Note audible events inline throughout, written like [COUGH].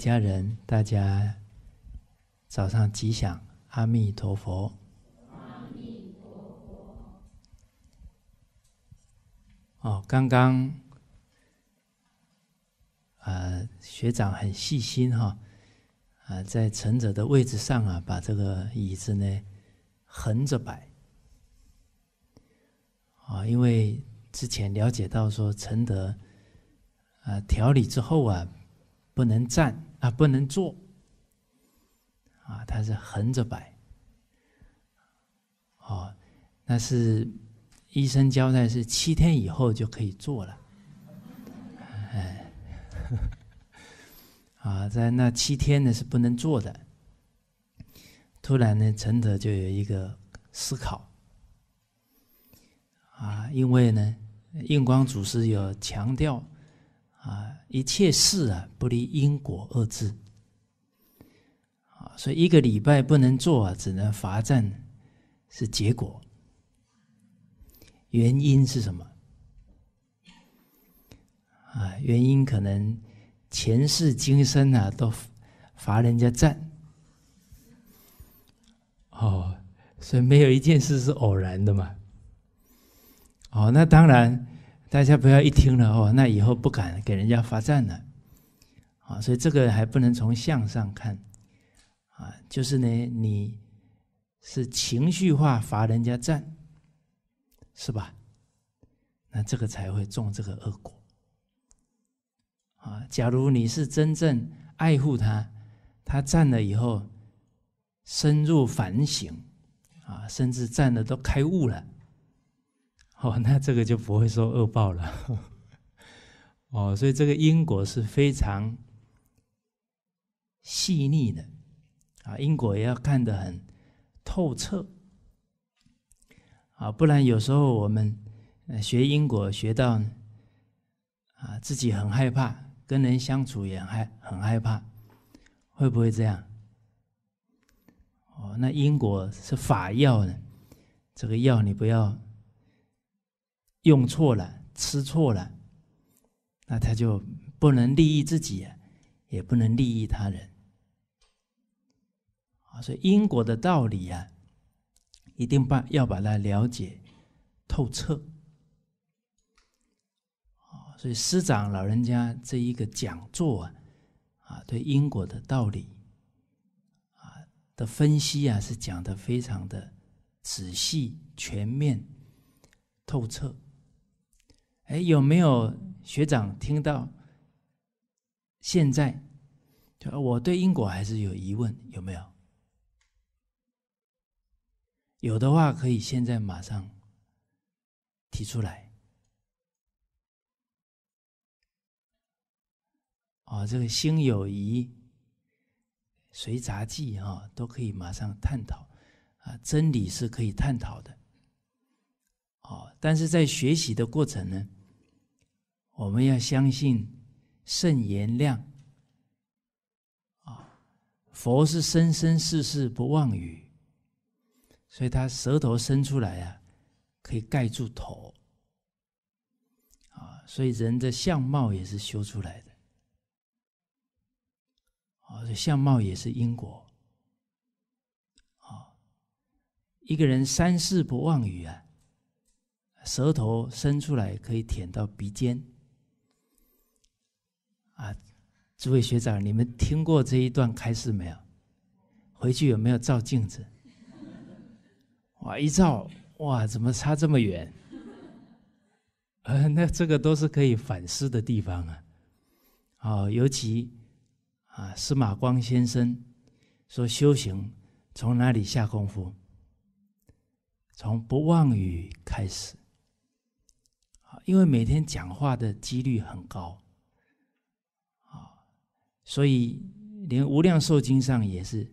家人，大家早上吉祥！阿弥陀佛！哦，刚刚呃，学长很细心哈，啊，在成者的位置上啊，把这个椅子呢横着摆啊，因为之前了解到说承德啊调理之后啊，不能站。啊，不能做，啊，它是横着摆，哦，那是医生交代是七天以后就可以做了，哎，啊，在那七天呢是不能做的。突然呢，陈德就有一个思考，啊，因为呢，印光祖师有强调。啊，一切事啊，不离因果二字。啊，所以一个礼拜不能做啊，只能罚站，是结果。原因是什么？啊，原因可能前世今生啊，都罚人家站。哦，所以没有一件事是偶然的嘛。哦，那当然。大家不要一听了哦，那以后不敢给人家罚站了，啊，所以这个还不能从相上看，啊，就是呢，你是情绪化罚人家站，是吧？那这个才会中这个恶果。啊，假如你是真正爱护他，他站了以后，深入反省，啊，甚至站的都开悟了。[LAUGHS] 哦，那这个就不会受恶报了。哦，所以这个因果是非常细腻的啊，因果也要看得很透彻啊，不然有时候我们学因果学到啊，自己很害怕，跟人相处也害很害怕，会不会这样？哦，那因果是法药的，这个药你不要。用错了，吃错了，那他就不能利益自己，也不能利益他人，啊！所以因果的道理啊，一定把要把它了解透彻，啊！所以师长老人家这一个讲座啊，啊，对因果的道理，啊的分析啊，是讲的非常的仔细、全面、透彻。哎，有没有学长听到？现在，我对因果还是有疑问，有没有？有的话可以现在马上提出来。哦，这个心有疑，随杂记啊，都可以马上探讨。啊，真理是可以探讨的。哦，但是在学习的过程呢？我们要相信，圣言量。啊，佛是生生世世不妄语，所以他舌头伸出来啊，可以盖住头。啊，所以人的相貌也是修出来的。啊，相貌也是因果。啊，一个人三世不妄语啊，舌头伸出来可以舔到鼻尖。啊，诸位学长，你们听过这一段开示没有？回去有没有照镜子？哇，一照，哇，怎么差这么远？[LAUGHS] 呃，那这个都是可以反思的地方啊。哦，尤其啊，司马光先生说，修行从哪里下功夫？从不妄语开始。因为每天讲话的几率很高。所以，连《无量寿经》上也是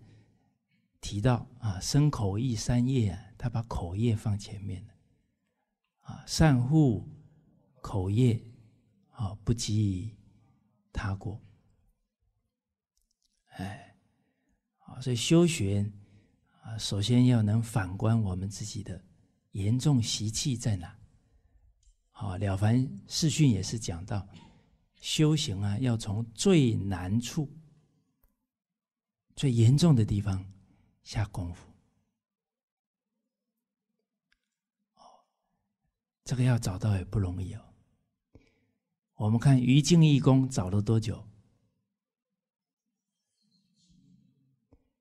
提到啊，身口意三业啊，他把口业放前面了啊，善护口业，啊，不及他过。哎，所以修学啊，首先要能反观我们自己的严重习气在哪。好了，凡世训也是讲到。修行啊，要从最难处、最严重的地方下功夫。哦，这个要找到也不容易哦。我们看于静义公找了多久？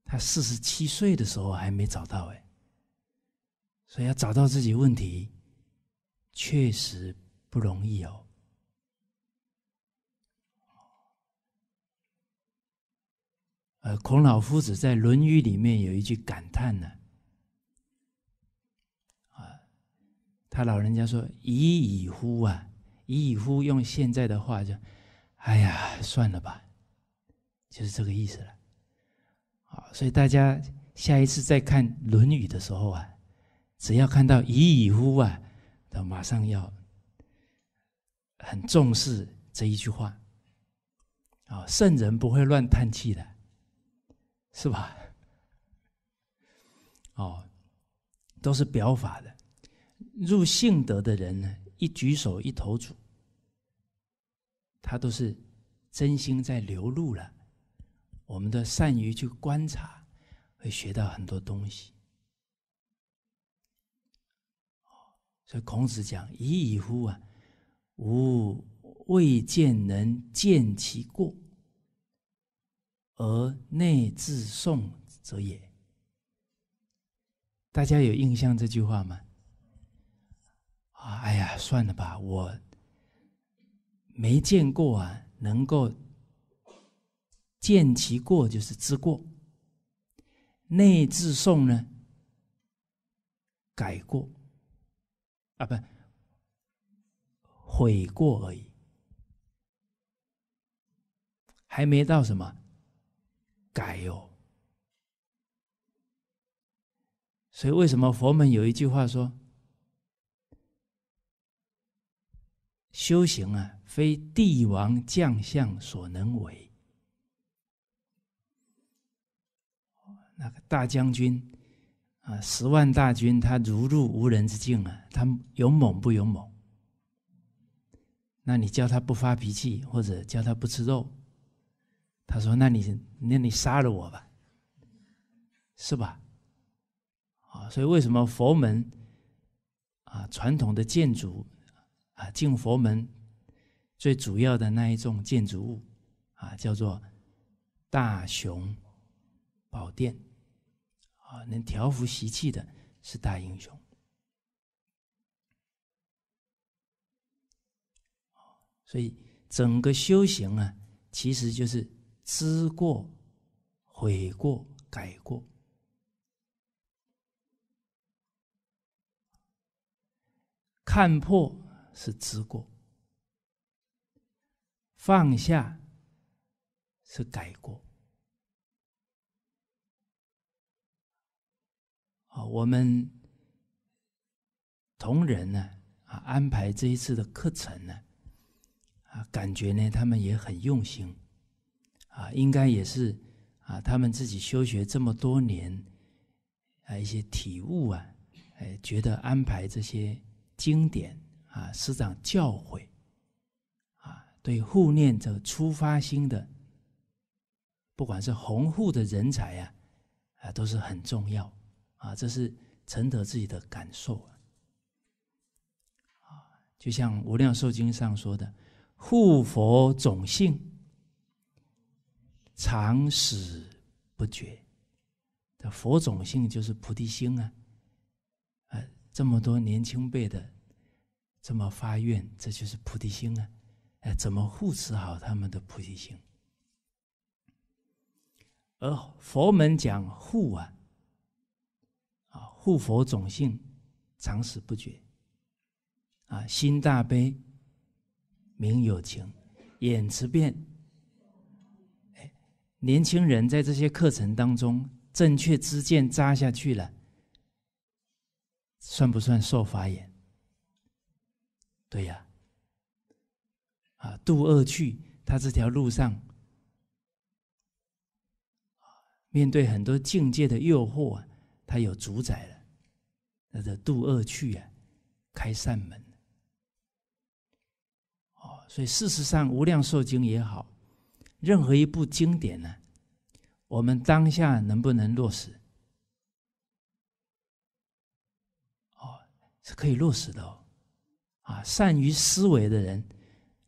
他四十七岁的时候还没找到哎，所以要找到自己问题，确实不容易哦。呃，孔老夫子在《论语》里面有一句感叹呢，啊，他老人家说：“已矣乎！”啊，“已矣乎！”用现在的话就，哎呀，算了吧，就是这个意思了。啊，所以大家下一次再看《论语》的时候啊，只要看到“已矣乎”啊，都马上要很重视这一句话。啊，圣人不会乱叹气的。是吧？哦，都是表法的。入性德的人呢，一举手一投足，他都是真心在流露了。我们都善于去观察，会学到很多东西。哦，所以孔子讲：“已矣乎！啊，吾未见能见其过。”而内自诵者也，大家有印象这句话吗？啊，哎呀，算了吧，我没见过啊，能够见其过就是知过，内自诵呢，改过，啊不，悔过而已，还没到什么。改哟，所以为什么佛门有一句话说：“修行啊，非帝王将相所能为。”那个大将军啊，十万大军，他如入无人之境啊，他勇猛不勇猛？那你叫他不发脾气，或者叫他不吃肉？他说：“那你，那你杀了我吧，是吧？啊，所以为什么佛门，啊，传统的建筑，啊，进佛门最主要的那一种建筑物，啊，叫做大雄宝殿，啊，能调伏习气的是大英雄。所以整个修行啊，其实就是。”知过、悔过、改过，看破是知过，放下是改过。啊，我们同仁呢，啊，安排这一次的课程呢，啊，感觉呢，他们也很用心。啊，应该也是啊，他们自己修学这么多年，啊，一些体悟啊，哎，觉得安排这些经典啊，师长教诲，啊，对护念者出发心的，不管是红护的人才啊，啊，都是很重要啊，这是承德自己的感受啊。就像《无量寿经》上说的，护佛种性。常使不绝的佛种性就是菩提心啊！啊，这么多年轻辈的这么发愿，这就是菩提心啊！哎，怎么护持好他们的菩提心？而佛门讲护啊，啊护佛种性，常使不绝。啊，心大悲，明有情，眼持变。年轻人在这些课程当中，正确之剑扎下去了，算不算受法眼？对呀，啊，度恶趣，他这条路上，面对很多境界的诱惑，啊，他有主宰了，他的度恶趣啊，开善门。哦，所以事实上，无量寿经也好。任何一部经典呢，我们当下能不能落实？哦，是可以落实的哦。啊，善于思维的人，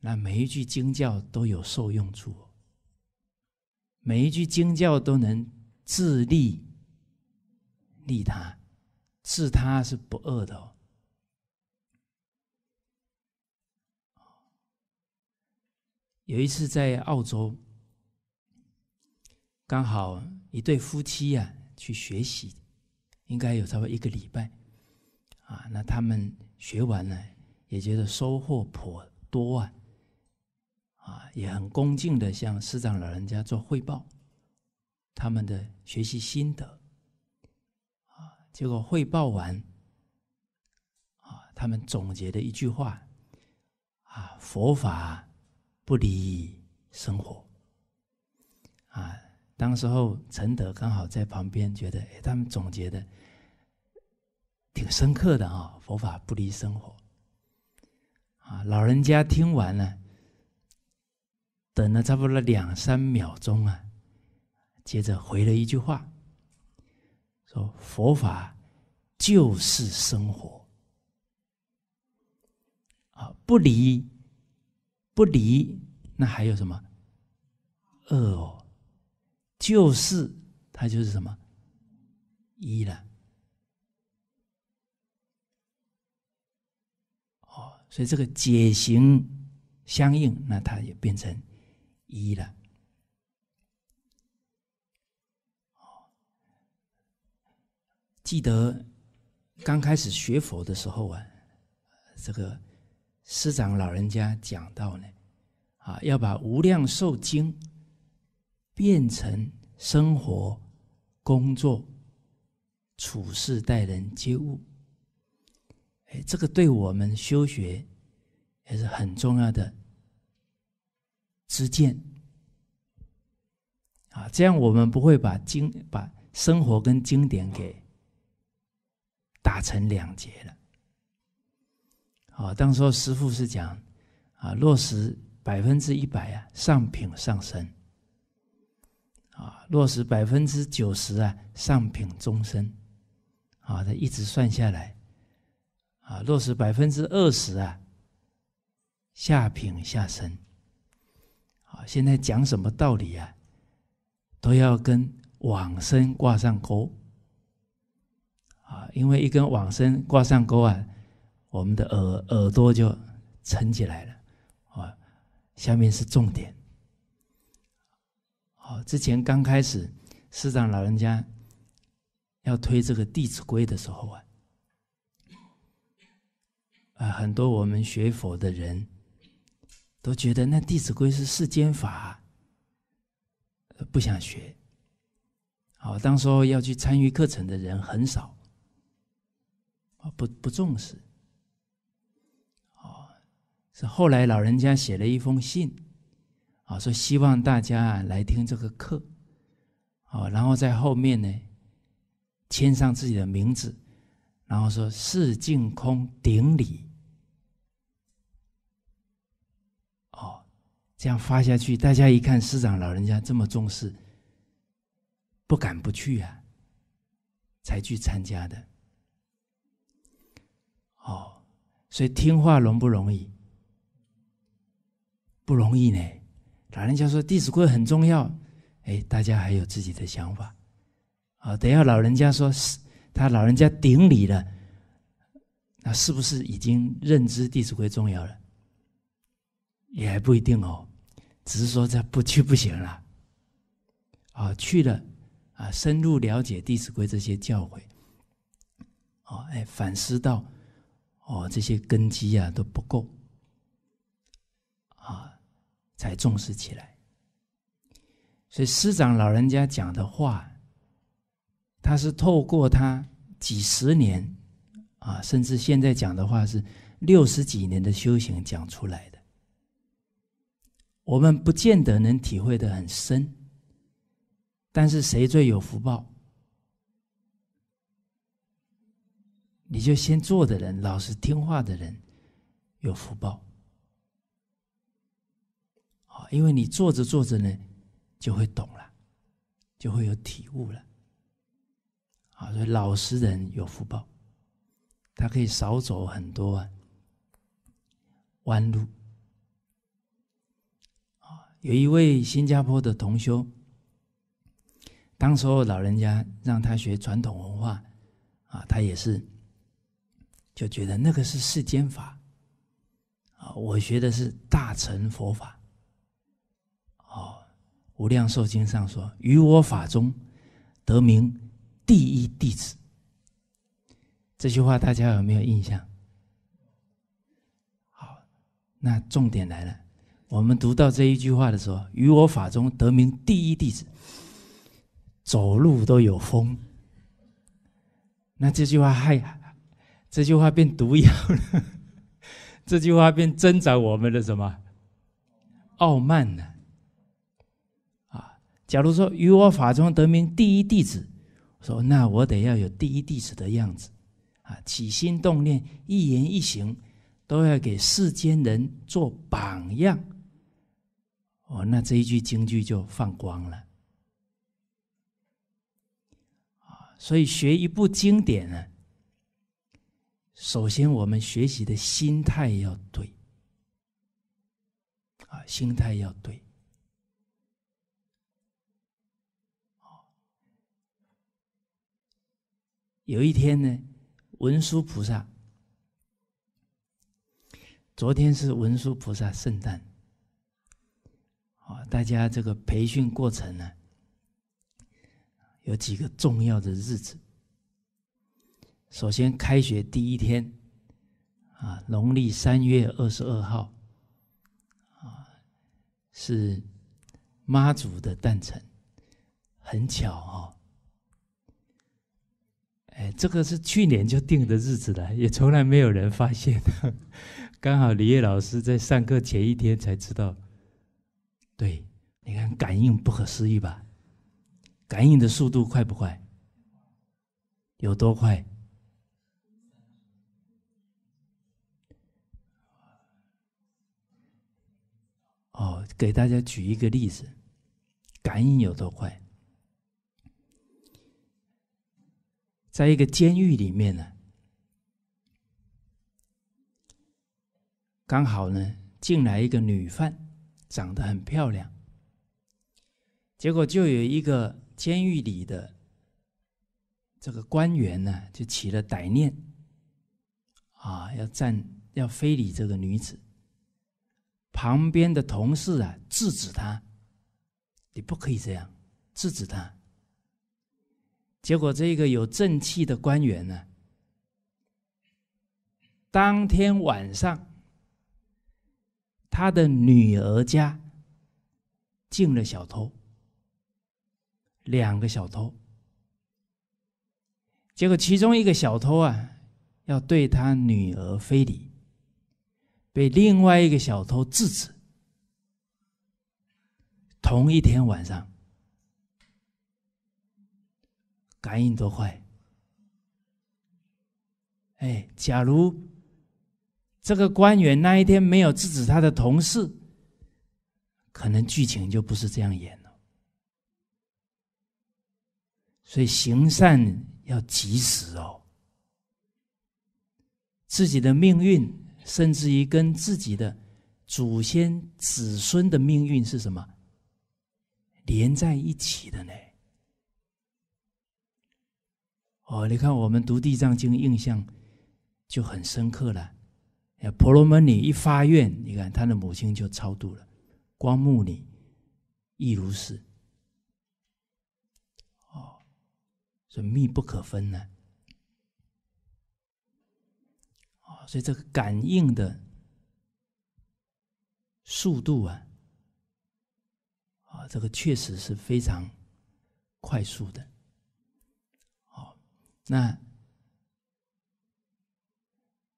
那每一句经教都有受用处。每一句经教都能自利、利他、治他是不恶的哦。有一次在澳洲，刚好一对夫妻呀去学习，应该有差不多一个礼拜，啊，那他们学完呢，也觉得收获颇多啊，啊，也很恭敬的向师长老人家做汇报，他们的学习心得，啊，结果汇报完，啊，他们总结的一句话，啊，佛法。不离生活啊！当时候陈德刚好在旁边，觉得哎，他们总结的挺深刻的啊，佛法不离生活啊！老人家听完了，等了差不多两三秒钟啊，接着回了一句话，说佛法就是生活啊，不离。不离，那还有什么？二哦，就是它就是什么一了哦。所以这个解行相应，那它也变成一了。记得刚开始学佛的时候啊，这个。师长老人家讲到呢，啊，要把《无量寿经》变成生活、工作、处事、待人、接物，哎，这个对我们修学也是很重要的知见啊！这样我们不会把经、把生活跟经典给打成两截了。啊，当时师父是讲，啊，落实百分之一百啊，上品上身。啊，落实百分之九十啊，上品中身。啊，他一直算下来，啊，落实百分之二十啊，下品下身。啊，现在讲什么道理啊，都要跟往生挂上钩。啊，因为一跟往生挂上钩啊。我们的耳耳朵就撑起来了，啊，下面是重点。好，之前刚开始师长老人家要推这个《弟子规》的时候啊，啊，很多我们学佛的人都觉得那《弟子规》是世间法，不想学。好，当时候要去参与课程的人很少，啊，不不重视。是后来老人家写了一封信，啊，说希望大家来听这个课，啊，然后在后面呢，签上自己的名字，然后说“四净空顶礼”，哦，这样发下去，大家一看师长老人家这么重视，不敢不去啊，才去参加的，哦，所以听话容不容易？不容易呢，老人家说《弟子规》很重要，哎，大家还有自己的想法，啊，等下老人家说是，他老人家顶礼了，那是不是已经认知《弟子规》重要了？也还不一定哦，只是说这不去不行了，啊，去了啊，深入了解《弟子规》这些教诲，哦，哎，反思到哦，这些根基啊都不够。才重视起来，所以师长老人家讲的话，他是透过他几十年啊，甚至现在讲的话是六十几年的修行讲出来的。我们不见得能体会的很深，但是谁最有福报，你就先做的人，老实听话的人，有福报。因为你做着做着呢，就会懂了，就会有体悟了。啊，所以老实人有福报，他可以少走很多弯路。啊，有一位新加坡的同修，当时候老人家让他学传统文化，啊，他也是就觉得那个是世间法，啊，我学的是大乘佛法。无量寿经上说：“于我法中得名第一弟子。”这句话大家有没有印象？好，那重点来了。我们读到这一句话的时候，“于我法中得名第一弟子”，走路都有风。那这句话还，这句话变毒药了。[LAUGHS] 这句话变增长我们的什么傲慢呢？假如说与我法中得名第一弟子，说那我得要有第一弟子的样子，啊，起心动念、一言一行，都要给世间人做榜样。哦，那这一句京剧就放光了。啊，所以学一部经典呢，首先我们学习的心态要对，啊，心态要对。有一天呢，文殊菩萨，昨天是文殊菩萨圣诞，啊，大家这个培训过程呢，有几个重要的日子。首先开学第一天，啊，农历三月二十二号，啊，是妈祖的诞辰，很巧哦。哎，这个是去年就定的日子了，也从来没有人发现。[LAUGHS] 刚好李烨老师在上课前一天才知道。对，你看感应不可思议吧？感应的速度快不快？有多快？哦，给大家举一个例子，感应有多快？在一个监狱里面呢，刚好呢进来一个女犯，长得很漂亮。结果就有一个监狱里的这个官员呢，就起了歹念，啊，要占要非礼这个女子。旁边的同事啊制止他，你不可以这样，制止他。结果，这个有正气的官员呢，当天晚上，他的女儿家进了小偷，两个小偷。结果，其中一个小偷啊，要对他女儿非礼，被另外一个小偷制止。同一天晚上。感应多快！哎，假如这个官员那一天没有制止他的同事，可能剧情就不是这样演了。所以行善要及时哦。自己的命运，甚至于跟自己的祖先子孙的命运是什么连在一起的呢？哦，你看我们读《地藏经》印象就很深刻了。婆罗门女一发愿，你看他的母亲就超度了。光目女亦如是。哦，所以密不可分呢。哦，所以这个感应的速度啊，啊，这个确实是非常快速的。那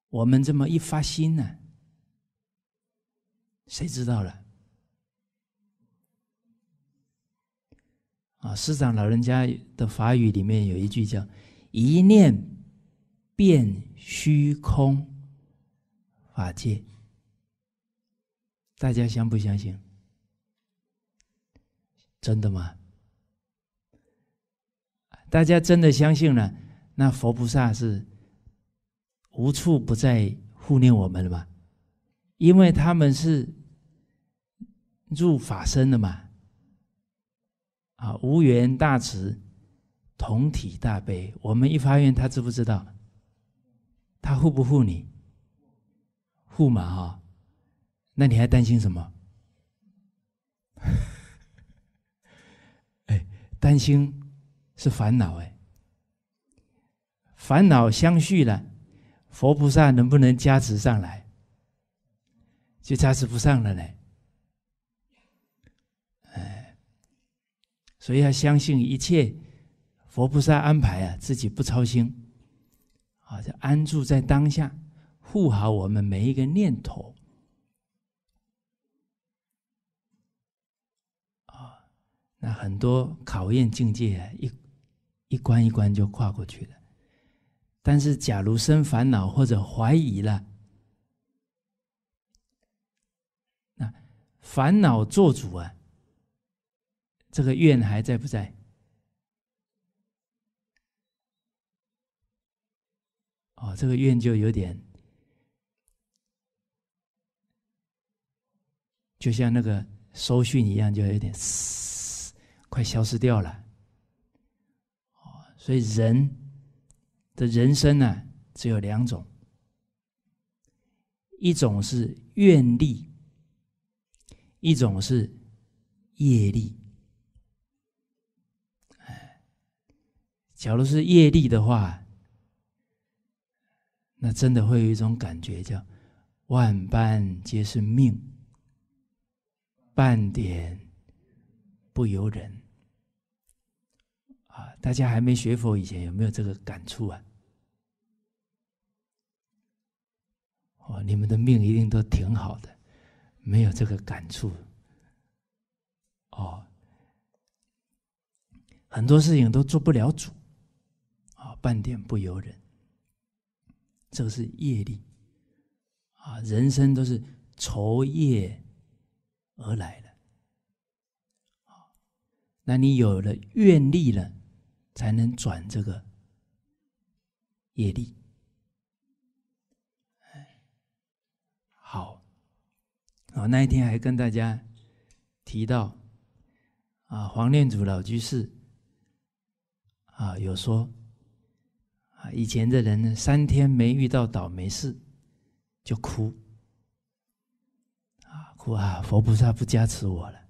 我们这么一发心呢？谁知道了？啊，师长老人家的法语里面有一句叫“一念变虚空法界”，大家相不相信？真的吗？大家真的相信了？那佛菩萨是无处不在护念我们了嘛？因为他们是入法身的嘛，啊，无缘大慈，同体大悲。我们一发愿，他知不知道？他护不护你？护嘛哈？那你还担心什么？[LAUGHS] 哎，担心是烦恼哎。烦恼相续了，佛菩萨能不能加持上来？就加持不上了呢？哎，所以要相信一切佛菩萨安排啊，自己不操心，啊，就安住在当下，护好我们每一个念头。啊，那很多考验境界啊，一一关一关就跨过去了。但是，假如生烦恼或者怀疑了，那烦恼做主啊，这个愿还在不在？哦，这个愿就有点，就像那个收讯一样，就有点，快消失掉了。哦，所以人。的人生呢，只有两种，一种是愿力，一种是业力。假如是业力的话，那真的会有一种感觉，叫万般皆是命，半点不由人。啊，大家还没学佛以前，有没有这个感触啊？哦，你们的命一定都挺好的，没有这个感触。哦，很多事情都做不了主，啊，半点不由人。这个是业力，啊，人生都是酬业而来的。啊，那你有了愿力了，才能转这个业力。啊，那一天还跟大家提到啊，黄念祖老居士啊有说啊，以前的人呢，三天没遇到倒霉事就哭啊，哭啊，佛菩萨不加持我了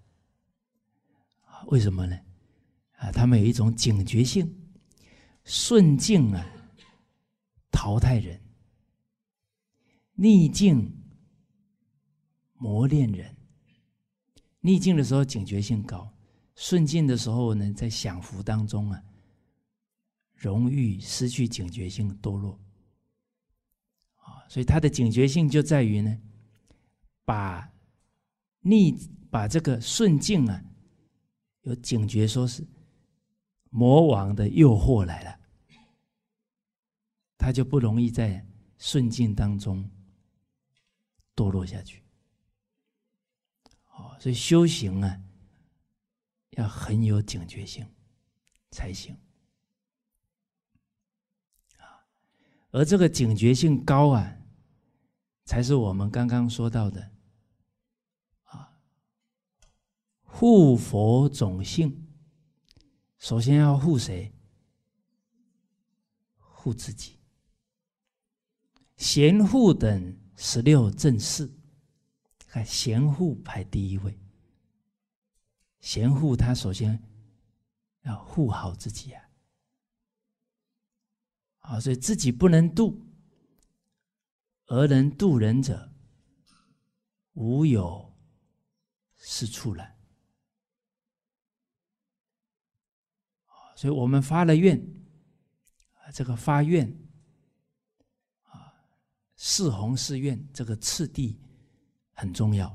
为什么呢？啊，他们有一种警觉性，顺境啊淘汰人，逆境。磨练人，逆境的时候警觉性高，顺境的时候呢，在享福当中啊，容易失去警觉性，堕落。啊，所以他的警觉性就在于呢，把逆把这个顺境啊，有警觉，说是魔王的诱惑来了，他就不容易在顺境当中堕落下去。所以修行啊，要很有警觉性才行啊。而这个警觉性高啊，才是我们刚刚说到的啊护佛种性。首先要护谁？护自己。贤护等十六正士。看贤护排第一位，贤护他首先要护好自己啊，啊，所以自己不能度，而能度人者，无有是处了。啊，所以我们发了愿，啊，这个发愿，啊，四弘誓愿这个次第。很重要。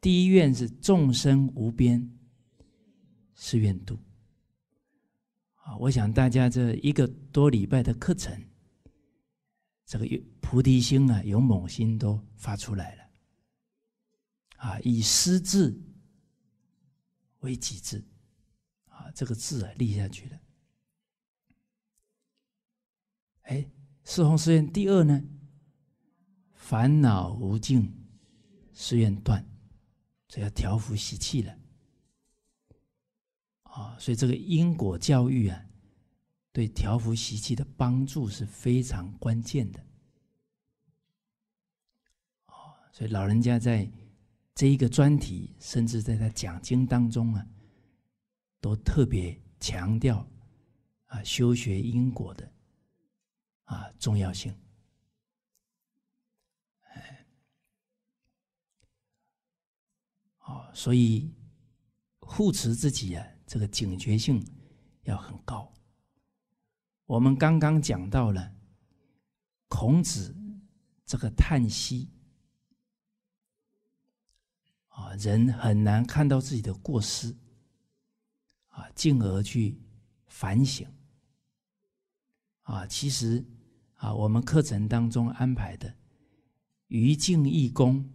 第一愿是众生无边，誓愿度。啊，我想大家这一个多礼拜的课程，这个有菩提心啊，有猛心都发出来了。啊，以师字为己智，啊，这个字啊立下去了。哎，四弘誓愿，第二呢？烦恼无尽，誓愿断，这要调伏习气了啊！所以这个因果教育啊，对调伏习气的帮助是非常关键的啊！所以老人家在这一个专题，甚至在他讲经当中啊，都特别强调啊修学因果的啊重要性。啊，所以护持自己啊，这个警觉性要很高。我们刚刚讲到了孔子这个叹息啊，人很难看到自己的过失啊，进而去反省啊。其实啊，我们课程当中安排的于静义公。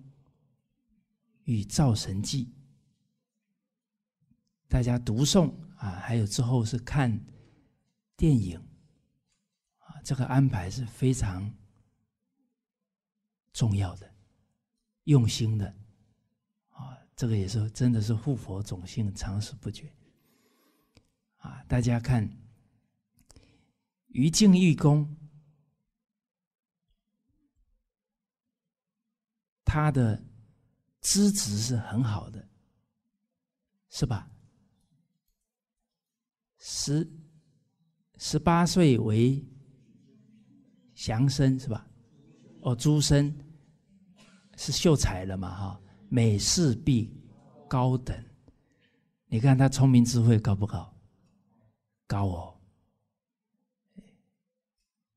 《与造神记》，大家读诵啊，还有之后是看电影，啊，这个安排是非常重要的，用心的，啊，这个也是真的是护佛种性，长时不绝，啊，大家看于静玉公他的。资质是很好的，是吧？十十八岁为祥生，是吧？哦，朱生是秀才了嘛？哈，美事必高等，你看他聪明智慧高不高？高哦。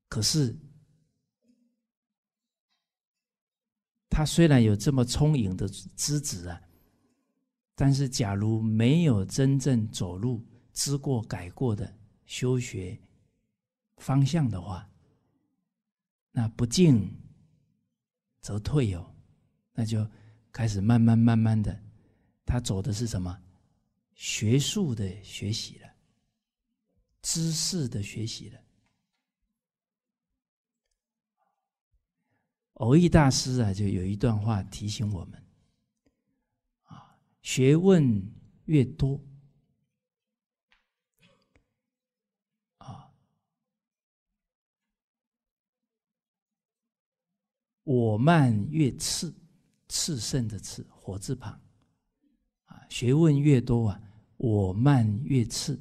可是。他虽然有这么聪颖的资质啊，但是假如没有真正走入知过改过的修学方向的话，那不进则退哦，那就开始慢慢慢慢的，他走的是什么学术的学习了，知识的学习了。偶义大师啊，就有一段话提醒我们：啊，学问越多，啊，我慢越炽，炽盛的炽，火字旁。啊，学问越多啊，我慢越次次胜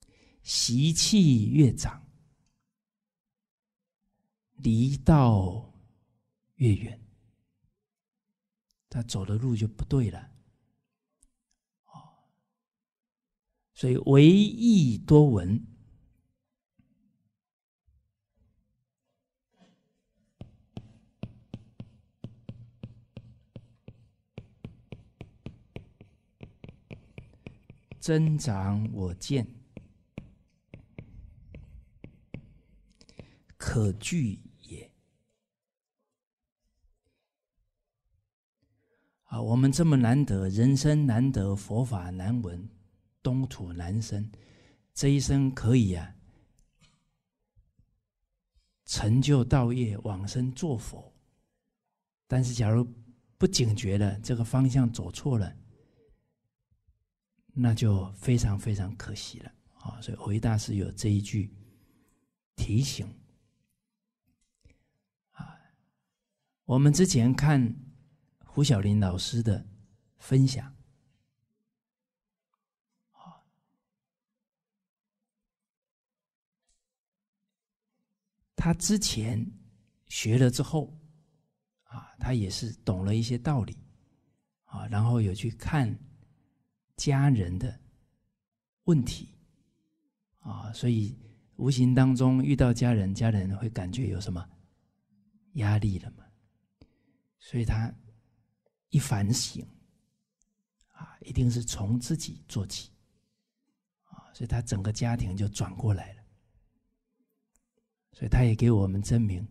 的次火字旁啊学问越多啊我慢越次习气越长，离道。越远，他走的路就不对了。哦，所以唯意多闻，增长我见，可具。啊，我们这么难得，人生难得，佛法难闻，东土难生，这一生可以啊，成就道业，往生做佛。但是，假如不警觉的，这个方向走错了，那就非常非常可惜了啊！所以，慧大师有这一句提醒啊，我们之前看。胡小林老师的分享，他之前学了之后，啊，他也是懂了一些道理，啊，然后有去看家人的问题，啊，所以无形当中遇到家人，家人会感觉有什么压力了嘛，所以他。一反省，啊，一定是从自己做起，啊，所以他整个家庭就转过来了，所以他也给我们证明，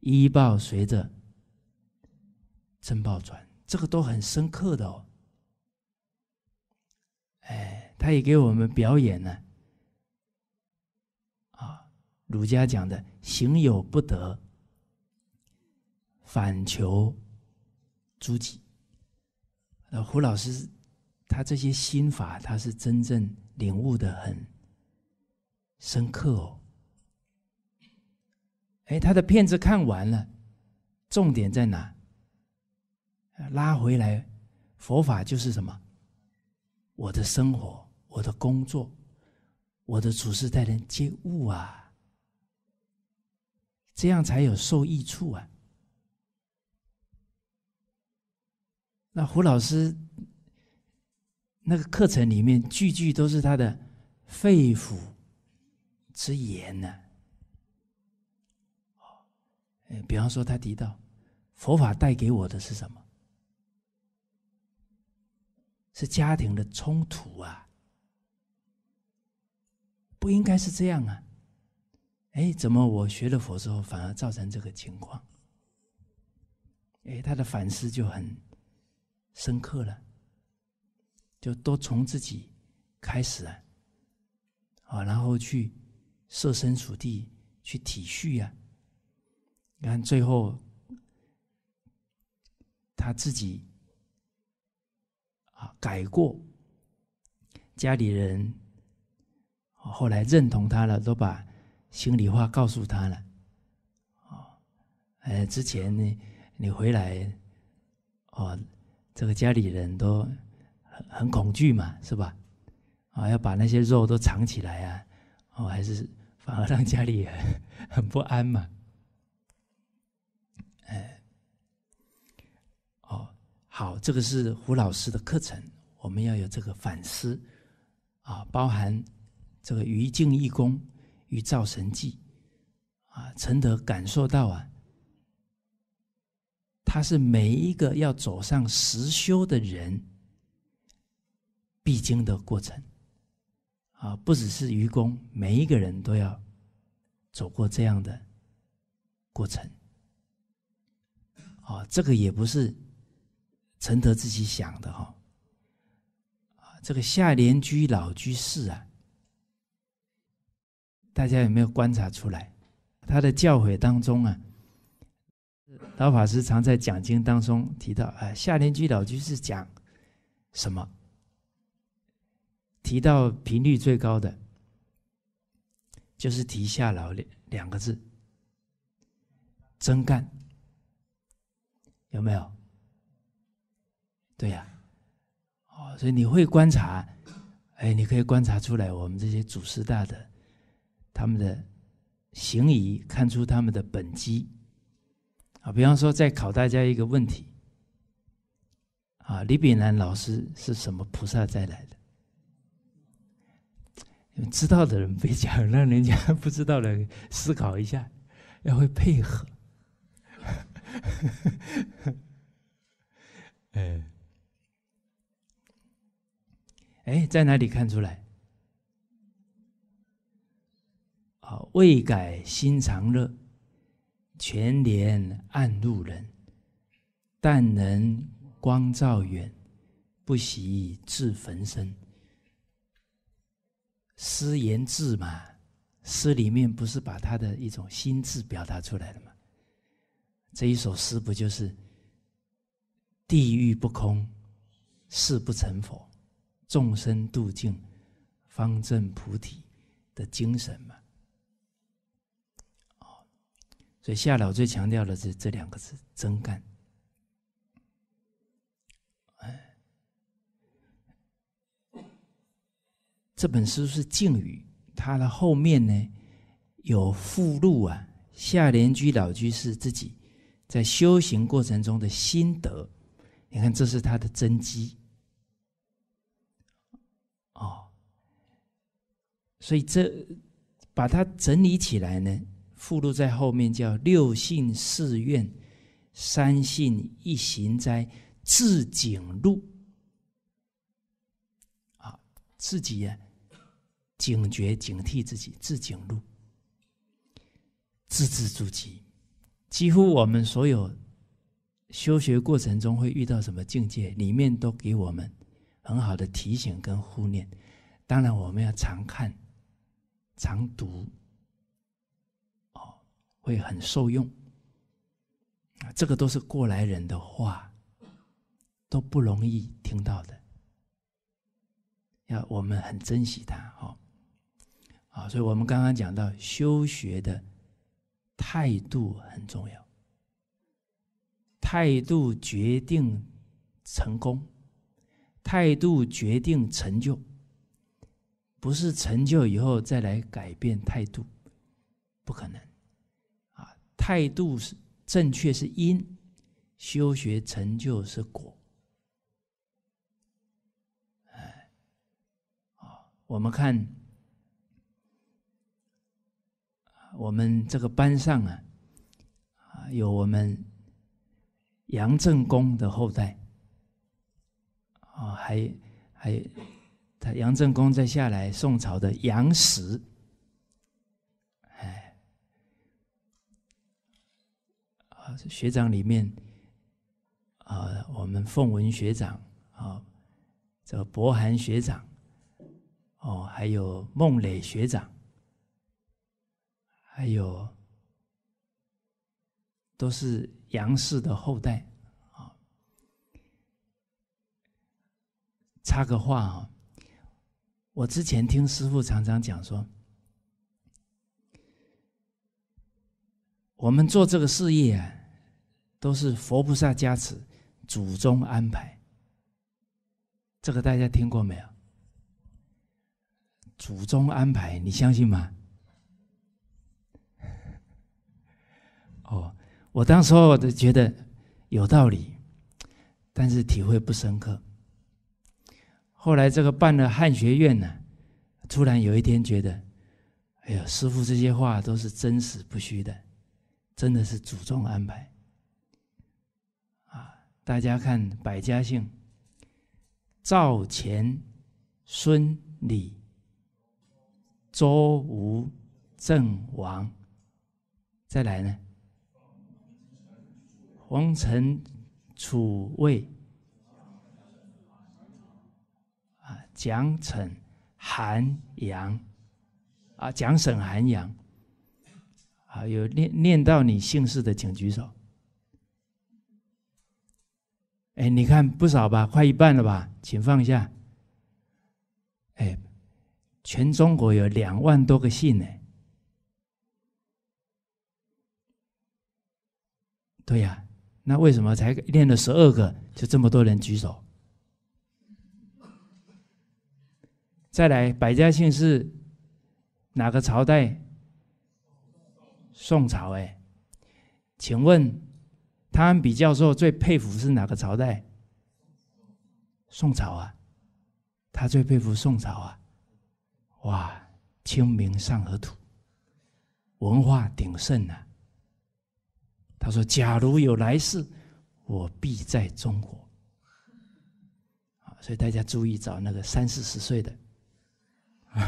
一报随着，真报转，这个都很深刻的哦，哎，他也给我们表演呢，啊，儒家讲的，行有不得，反求诸己。呃，胡老师，他这些心法，他是真正领悟的很深刻哦。哎，他的片子看完了，重点在哪？拉回来，佛法就是什么？我的生活，我的工作，我的处事待人接物啊，这样才有受益处啊。那胡老师那个课程里面句句都是他的肺腑之言呢。哎，比方说他提到佛法带给我的是什么？是家庭的冲突啊，不应该是这样啊！哎，怎么我学了佛之后反而造成这个情况？哎，他的反思就很。深刻了，就都从自己开始啊，啊，然后去设身处地去体恤呀。你看，最后他自己啊改过，家里人后来认同他了，都把心里话告诉他了，啊，呃，之前呢，你回来哦。这个家里人都很很恐惧嘛，是吧？啊，要把那些肉都藏起来啊，哦，还是反而让家里很 [LAUGHS] 很不安嘛。哎，哦，好，这个是胡老师的课程，我们要有这个反思啊，包含这个于静义功于造神记啊，陈德感受到啊。他是每一个要走上实修的人必经的过程啊，不只是愚公，每一个人都要走过这样的过程啊。这个也不是陈德自己想的哈啊，这个下莲居老居士啊，大家有没有观察出来？他的教诲当中啊。老法师常在讲经当中提到：“哎，夏莲居老居士讲什么？提到频率最高的就是‘提下老’两两个字，真干有没有？对呀，哦，所以你会观察，哎，你可以观察出来，我们这些祖师大的他们的行仪，看出他们的本机。”比方说，再考大家一个问题，啊，李炳南老师是什么菩萨再来的？知道的人别讲，让人家不知道的思考一下，要会配合。[LAUGHS] 哎，哎，在哪里看出来？啊，未改心常乐。全莲暗路人，但能光照远，不喜自焚身。诗言志嘛，诗里面不是把他的一种心智表达出来了吗？这一首诗不就是地狱不空，誓不成佛；众生度尽，方正菩提的精神吗？所以夏老最强调的是这两个字“真干”。哎，这本书是静语，它的后面呢有附录啊。夏莲居老居士自己在修行过程中的心得，你看这是他的真机哦。所以这把它整理起来呢。附录在后面叫“六信四愿，三信一行斋，自警录”。啊，自己呀，警觉、警惕自己，自警录，自知诸己。几乎我们所有修学过程中会遇到什么境界，里面都给我们很好的提醒跟护念。当然，我们要常看、常读。会很受用啊！这个都是过来人的话，都不容易听到的。要我们很珍惜它，哈，啊，所以，我们刚刚讲到修学的态度很重要，态度决定成功，态度决定成就。不是成就以后再来改变态度，不可能。态度是正确是因，修学成就，是果。哎，我们看，我们这个班上啊，啊，有我们杨正公的后代，啊，还还，他杨正公再下来，宋朝的杨时。学长里面，啊，我们凤文学长啊，这博涵学长，哦，还有孟磊学长，还有，都是杨氏的后代。啊，插个话啊，我之前听师傅常常讲说，我们做这个事业啊。都是佛菩萨加持，祖宗安排。这个大家听过没有？祖宗安排，你相信吗？[LAUGHS] 哦，我当时我都觉得有道理，但是体会不深刻。后来这个办了汉学院呢，突然有一天觉得，哎呀，师傅这些话都是真实不虚的，真的是祖宗安排。大家看百家姓：赵钱孙李周吴郑王。再来呢？王陈楚卫啊，蒋沈韩杨啊，蒋沈韩杨。啊，有念念到你姓氏的，请举手。哎，你看不少吧，快一半了吧？请放下。哎，全中国有两万多个姓呢。对呀，那为什么才练了十二个，就这么多人举手？再来，百家姓是哪个朝代？宋朝哎？请问？他们比较说最佩服是哪个朝代？宋朝啊，他最佩服宋朝啊，哇，《清明上河图》，文化鼎盛啊。他说：“假如有来世，我必在中国。”所以大家注意找那个三四十岁的，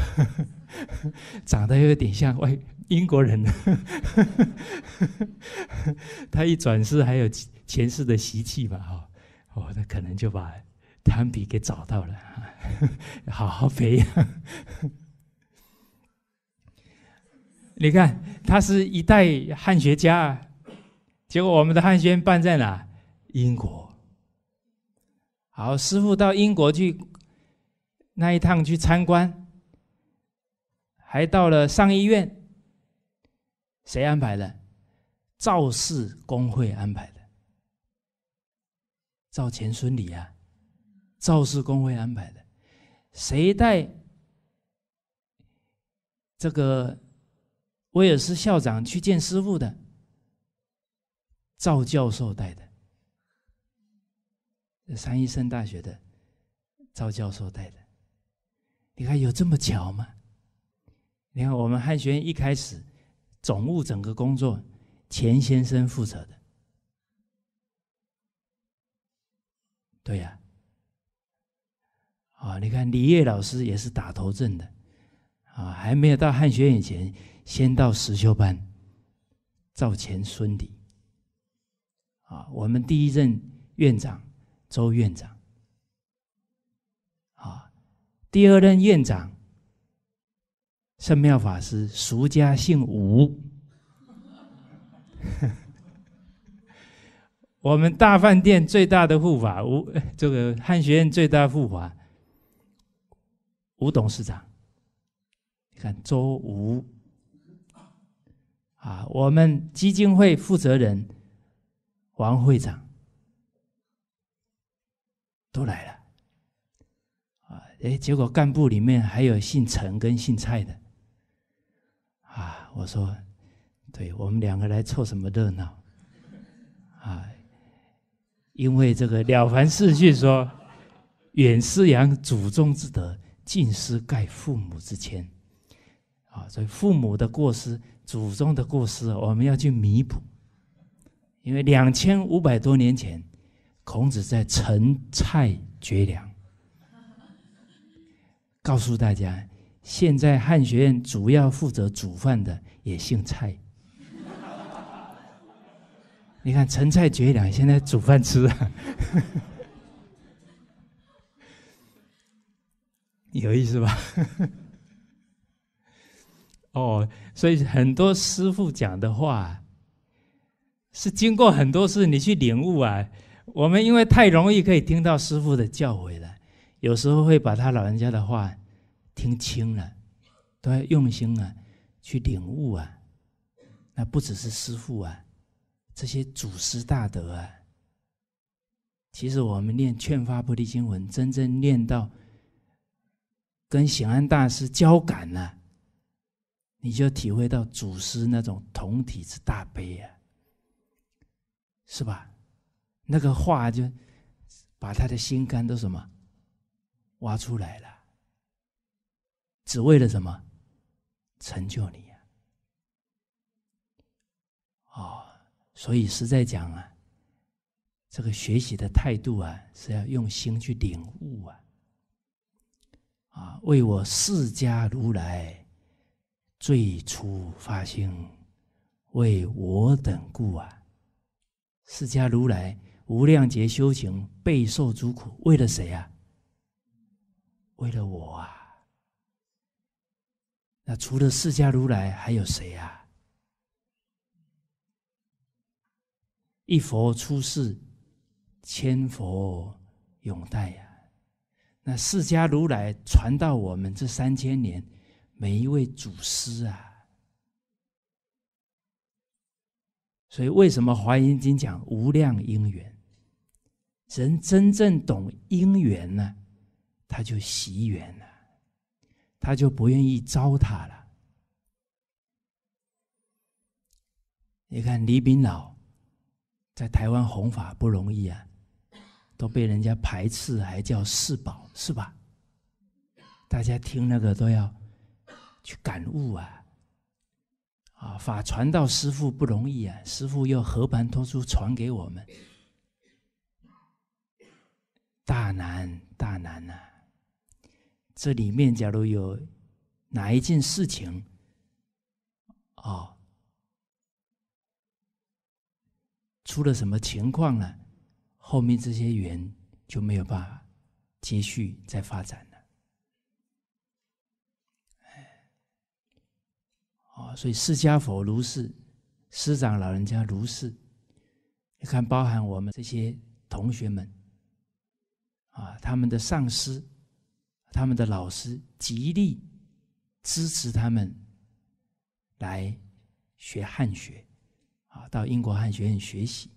[LAUGHS] 长得有点像外。英国人，[LAUGHS] 他一转世还有前世的习气嘛？哈，哦，那可能就把唐比给找到了，[LAUGHS] 好好培养。[LAUGHS] 你看，他是一代汉学家，结果我们的汉学办在哪？英国。好，师傅到英国去那一趟去参观，还到了上医院。谁安排的？赵氏公会安排的。赵钱孙李呀，赵氏公会安排的。谁带这个威尔斯校长去见师傅的？赵教授带的。三一生大学的赵教授带的。你看有这么巧吗？你看我们汉学院一开始。总务整个工作，钱先生负责的。对呀，啊，你看李烨老师也是打头阵的，啊，还没有到汉学院以前，先到实修班，赵钱孙李，啊，我们第一任院长周院长，啊，第二任院长。圣妙法师，俗家姓吴。[LAUGHS] 我们大饭店最大的护法吴，这个汉学院最大护法吴董事长，你看周吴，啊，我们基金会负责人王会长都来了，啊，哎，结果干部里面还有姓陈跟姓蔡的。我说：“对我们两个来凑什么热闹？”啊，因为这个《了凡四训》说：“远师扬祖宗之德，近师盖父母之谦。啊，所以父母的过失、祖宗的过失，我们要去弥补。因为两千五百多年前，孔子在陈蔡绝粮，告诉大家。现在汉学院主要负责煮饭的也姓蔡，你看陈蔡绝两现在煮饭吃，[LAUGHS] 有意思吧？[LAUGHS] 哦，所以很多师傅讲的话，是经过很多事你去领悟啊。我们因为太容易可以听到师傅的教诲了，有时候会把他老人家的话。听清了，都要用心啊，去领悟啊。那不只是师父啊，这些祖师大德啊。其实我们念《劝发菩提经文》，真正念到跟显安大师交感了，你就体会到祖师那种同体之大悲啊，是吧？那个话就把他的心肝都什么挖出来了。只为了什么？成就你啊！哦，所以实在讲啊，这个学习的态度啊，是要用心去领悟啊！啊，为我释迦如来最初发心，为我等故啊！释迦如来无量劫修行，备受诸苦，为了谁啊？为了我啊！那除了释迦如来还有谁呀？一佛出世，千佛永代呀。那释迦如来传到我们这三千年，每一位祖师啊。所以，为什么《华严经》讲无量因缘？人真正懂因缘呢，他就习缘了。他就不愿意糟蹋了。你看李炳老在台湾弘法不容易啊，都被人家排斥，还叫四宝是吧？大家听那个都要去感悟啊，啊，法传到师父不容易啊，师父又和盘托出传给我们，大难大难呐！这里面假如有哪一件事情，哦，出了什么情况了，后面这些缘就没有办法继续再发展了。哎，哦，所以释迦佛如是，师长老人家如是，你看，包含我们这些同学们，啊，他们的上师。他们的老师极力支持他们来学汉学，啊，到英国汉学院学习。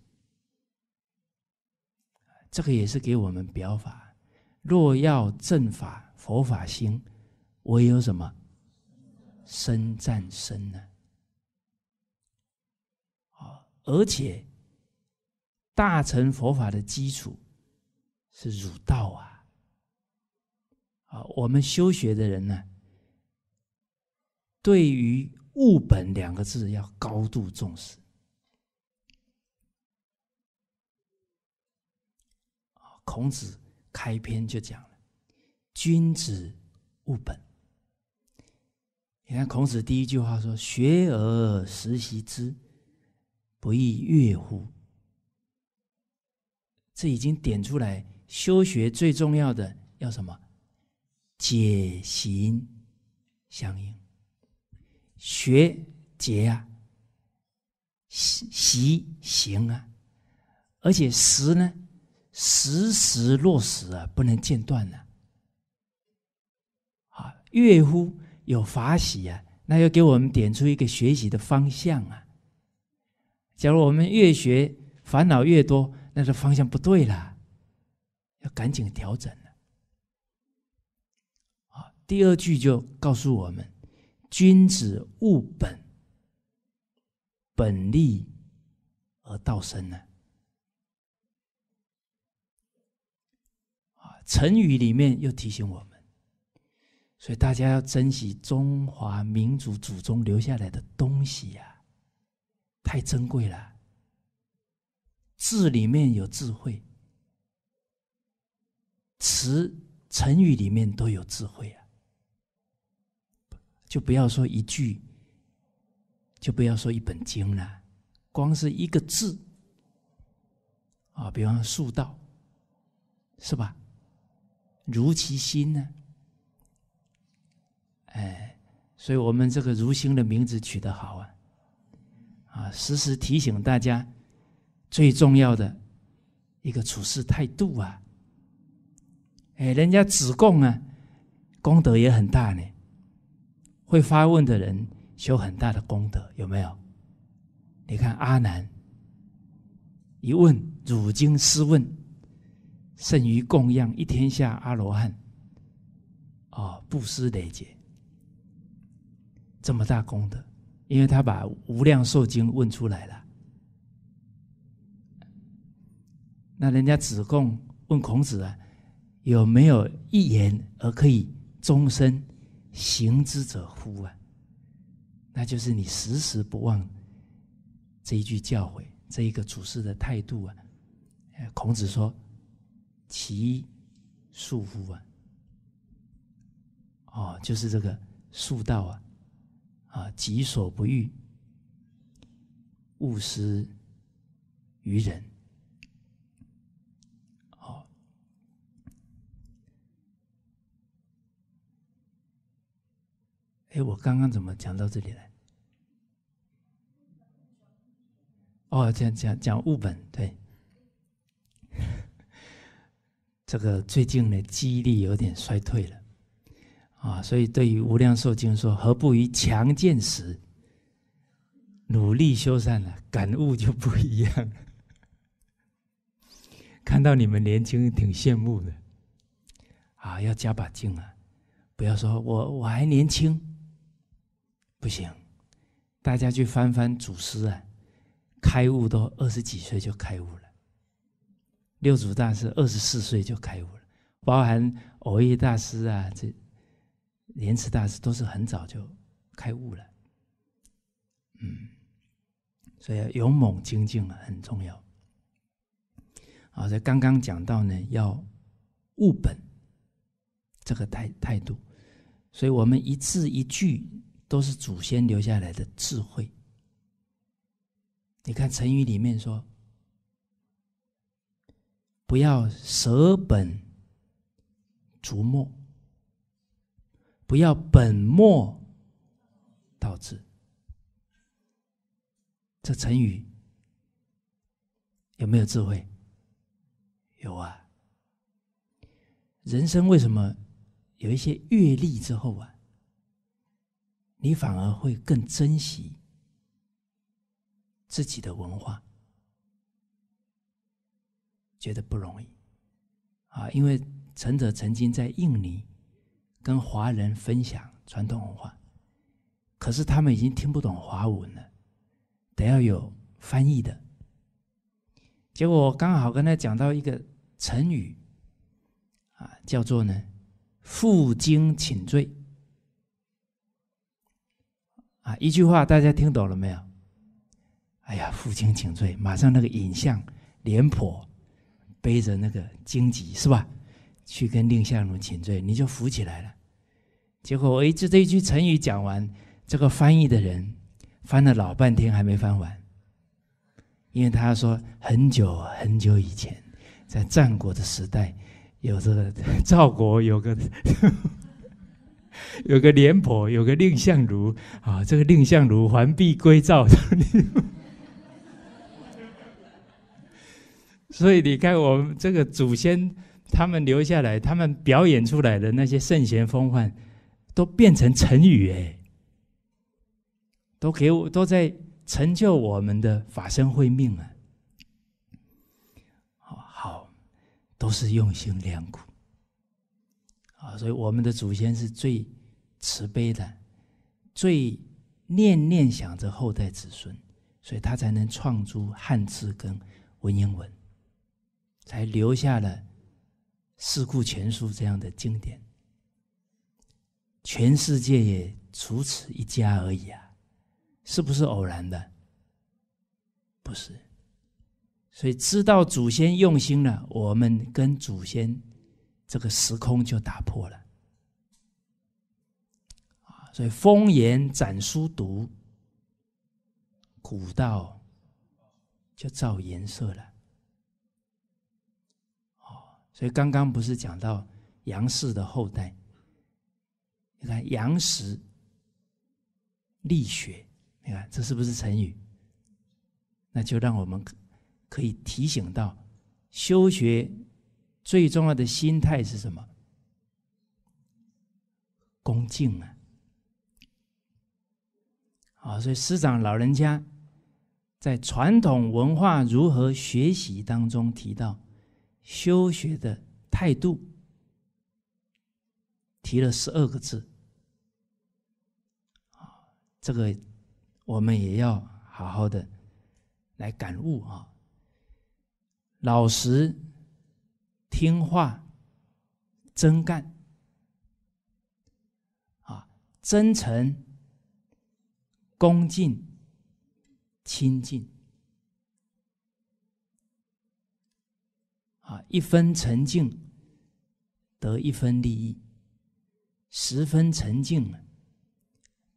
这个也是给我们表法：若要正法佛法兴，我有什么身战身呢？啊，而且大乘佛法的基础是儒道啊。啊，我们修学的人呢，对于“物本”两个字要高度重视。孔子开篇就讲了：“君子务本。”你看，孔子第一句话说：“学而时习之，不亦说乎？”这已经点出来，修学最重要的要什么？解行相应，学解呀，习习行啊，而且实呢，时时落实啊，不能间断呢。啊，乐乎有法喜啊，那要给我们点出一个学习的方向啊。假如我们越学烦恼越多，那这方向不对了，要赶紧调整。第二句就告诉我们：“君子务本，本立而道生。”呢啊，成语里面又提醒我们，所以大家要珍惜中华民族祖宗留下来的东西呀，太珍贵了。字里面有智慧，词、成语里面都有智慧啊。就不要说一句，就不要说一本经了，光是一个字，啊，比方说“树道，是吧？如其心呢？哎，所以我们这个如心的名字取得好啊，啊，时时提醒大家最重要的一个处事态度啊。哎，人家子贡啊，功德也很大呢。会发问的人修很大的功德，有没有？你看阿难一问，汝今思问，胜于供养一天下阿罗汉哦，不失累劫，这么大功德，因为他把《无量寿经》问出来了。那人家子贡问孔子啊，有没有一言而可以终身？行之者乎啊？那就是你时时不忘这一句教诲，这一个处事的态度啊。哎，孔子说：“其恕乎？”啊，哦，就是这个恕道啊，啊，己所不欲，勿施于人。哎，我刚刚怎么讲到这里来？哦，讲讲讲物本对。这个最近呢，记忆力有点衰退了，啊，所以对于无量寿经说，何不于强健时努力修善呢？感悟就不一样。看到你们年轻，挺羡慕的，啊，要加把劲啊！不要说我我还年轻。不行，大家去翻翻祖师啊，开悟都二十几岁就开悟了。六祖大师二十四岁就开悟了，包含偶义大师啊，这莲池大师都是很早就开悟了。嗯，所以勇猛精进啊很重要。好，在刚刚讲到呢，要悟本这个态态度，所以我们一字一句。都是祖先留下来的智慧。你看成语里面说：“不要舍本逐末，不要本末倒置。”这成语有没有智慧？有啊。人生为什么有一些阅历之后啊？你反而会更珍惜自己的文化，觉得不容易啊！因为陈者曾经在印尼跟华人分享传统文化，可是他们已经听不懂华文了，得要有翻译的。结果刚好跟他讲到一个成语啊，叫做呢“负荆请罪”。啊，一句话大家听懂了没有？哎呀，负荆请罪，马上那个影像，廉颇背着那个荆棘是吧，去跟蔺相如请罪，你就扶起来了。结果我一直这一句成语讲完，这个翻译的人翻了老半天还没翻完，因为他说很久很久以前，在战国的时代，有这个 [LAUGHS] 赵国有个。[LAUGHS] 有个廉颇，有个蔺相如啊，这个蔺相如还璧归赵。[LAUGHS] 所以你看，我们这个祖先他们留下来，他们表演出来的那些圣贤风范，都变成成语哎，都给我都在成就我们的法身慧命啊！好好，都是用心良苦。啊，所以我们的祖先是最慈悲的，最念念想着后代子孙，所以他才能创出汉字跟文言文，才留下了《四库全书》这样的经典。全世界也除此一家而已啊，是不是偶然的？不是。所以知道祖先用心了，我们跟祖先。这个时空就打破了，所以风言展书读，古道就照颜色了。哦，所以刚刚不是讲到杨氏的后代？你看杨时立雪，你看这是不是成语？那就让我们可以提醒到修学。最重要的心态是什么？恭敬啊！啊，所以师长老人家在传统文化如何学习当中提到修学的态度，提了十二个字啊，这个我们也要好好的来感悟啊，老实。听话，真干。啊，真诚、恭敬、亲近。啊，一分沉静得一分利益，十分沉静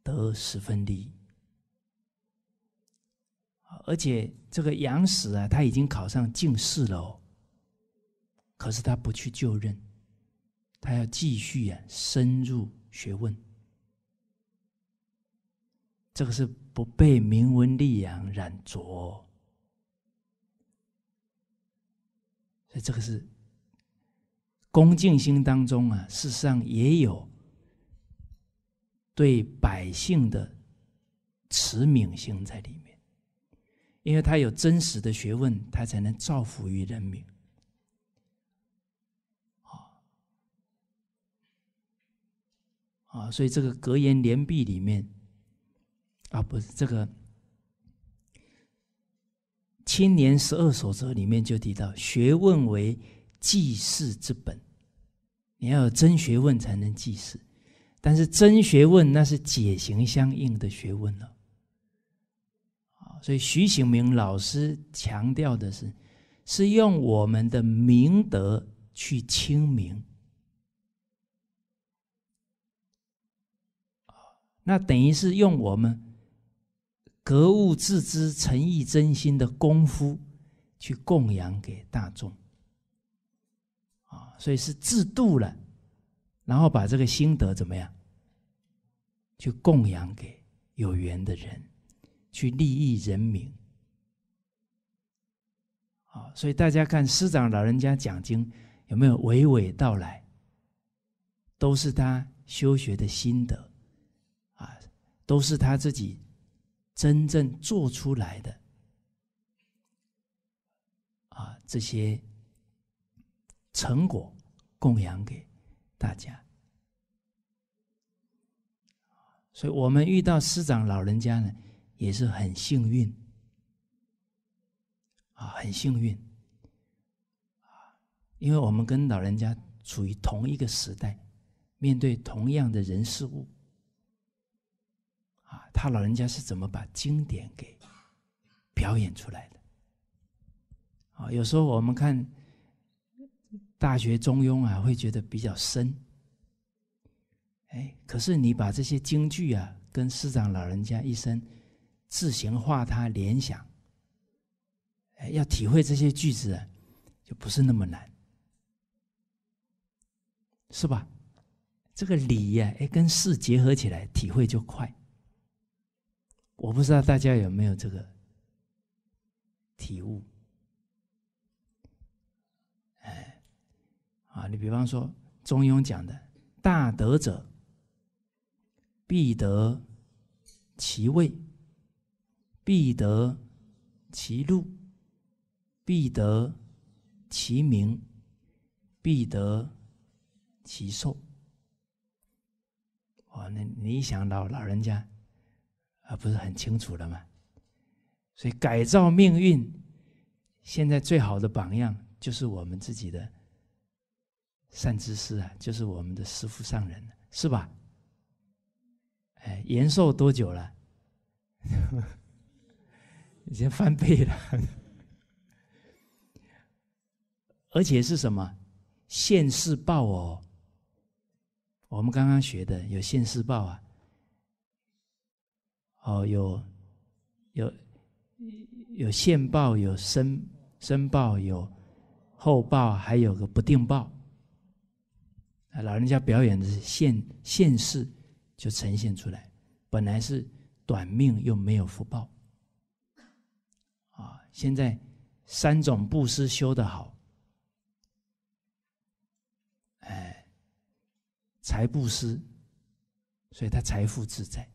得十分利益。而且这个杨史啊，他已经考上进士了。哦。可是他不去就任，他要继续呀深入学问。这个是不被明文利养染浊，所以这个是恭敬心当中啊，事实上也有对百姓的慈悯心在里面，因为他有真实的学问，他才能造福于人民。啊，所以这个格言联璧里面，啊，不是这个《青年十二首》则》里面就提到，学问为济世之本，你要有真学问才能济世，但是真学问那是解行相应的学问了。啊，所以徐醒明老师强调的是，是用我们的明德去清明。那等于是用我们格物致知、诚意真心的功夫去供养给大众啊，所以是自度了，然后把这个心得怎么样去供养给有缘的人，去利益人民啊。所以大家看师长老人家讲经有没有娓娓道来，都是他修学的心得。都是他自己真正做出来的啊，这些成果供养给大家，所以我们遇到师长老人家呢，也是很幸运啊，很幸运啊，因为我们跟老人家处于同一个时代，面对同样的人事物。他老人家是怎么把经典给表演出来的？啊，有时候我们看《大学》《中庸》啊，会觉得比较深。哎，可是你把这些京剧啊，跟师长老人家一生自行化他联想，哎，要体会这些句子啊，就不是那么难，是吧？这个理呀，哎，跟事结合起来，体会就快。我不知道大家有没有这个体悟？哎，啊，你比方说《中庸》讲的“大德者，必得其位；必得其禄；必得其名；必得其寿。”哦，那你想老老人家？啊，不是很清楚了吗？所以改造命运，现在最好的榜样就是我们自己的善知识啊，就是我们的师父上人，是吧？哎，延寿多久了？[LAUGHS] 已经翻倍了，而且是什么现世报哦？我们刚刚学的有现世报啊。哦，有有有现报，有申申报，有后报，还有个不定报。啊，老人家表演的是现现世就呈现出来，本来是短命又没有福报，啊，现在三种布施修得好，哎，财布施，所以他财富自在。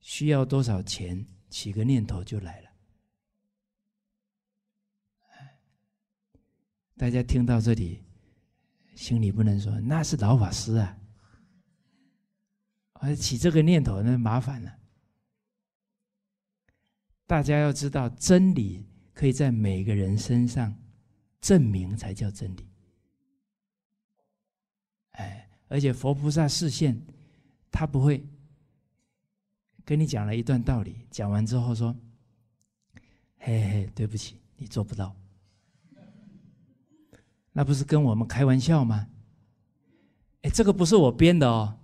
需要多少钱？起个念头就来了。大家听到这里，心里不能说那是老法师啊，而起这个念头那麻烦了。大家要知道，真理可以在每个人身上证明才叫真理。哎，而且佛菩萨示现，他不会。跟你讲了一段道理，讲完之后说：“嘿嘿，对不起，你做不到，那不是跟我们开玩笑吗？哎，这个不是我编的哦，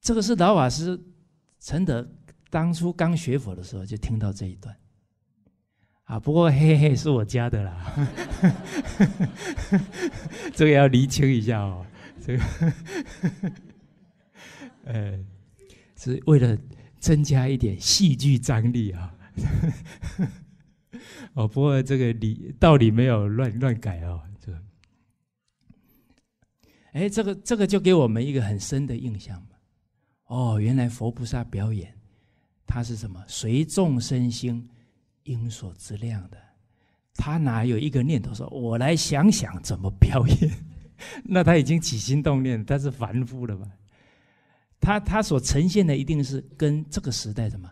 这个是老法师陈德当初刚学佛的时候就听到这一段，啊，不过嘿嘿是我加的啦，[LAUGHS] 这个要厘清一下哦，这个，[LAUGHS] 呃。”是为了增加一点戏剧张力啊！[LAUGHS] 哦，不过这个理道理没有乱乱改哦。这个，哎，这个这个就给我们一个很深的印象哦，原来佛菩萨表演，他是什么随众生心应所自量的，他哪有一个念头说“我来想想怎么表演”，[LAUGHS] 那他已经起心动念，他是凡夫了嘛。他他所呈现的一定是跟这个时代什么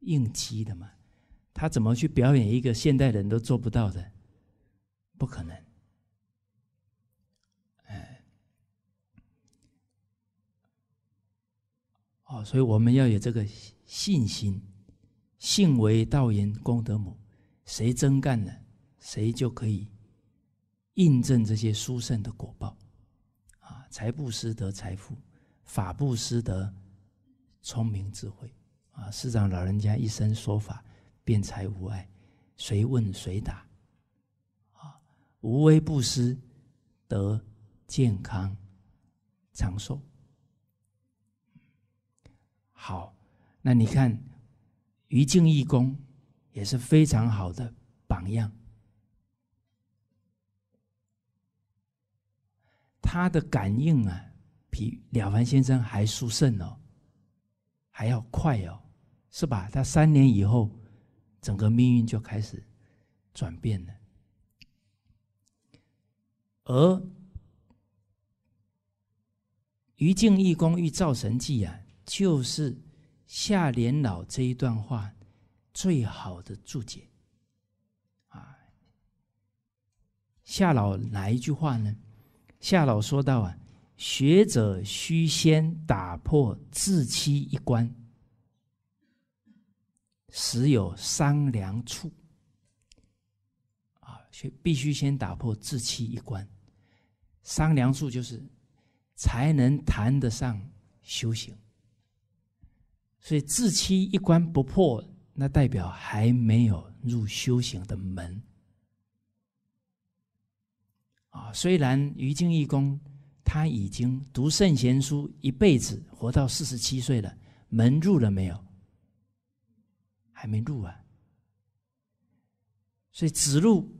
应机的嘛？他怎么去表演一个现代人都做不到的？不可能！哎，哦，所以我们要有这个信心，信为道言功德母，谁真干了，谁就可以印证这些书圣的果报啊！财布施得财富。法布施得聪明智慧啊！师长老人家一生说法，辩才无碍，谁问谁答，啊，无微不施，得健康长寿。好，那你看于静义公也是非常好的榜样，他的感应啊。比了凡先生还殊胜哦，还要快哦，是吧？他三年以后，整个命运就开始转变了。而《于敬义公遇造神记》啊，就是夏莲老这一段话最好的注解啊。夏老哪一句话呢？夏老说到啊。学者需先打破自欺一关，时有商量处。啊，学必须先打破自欺一关，商量处就是才能谈得上修行。所以自欺一关不破，那代表还没有入修行的门。啊，虽然于静义工。他已经读圣贤书一辈子，活到四十七岁了。门入了没有？还没入啊。所以子路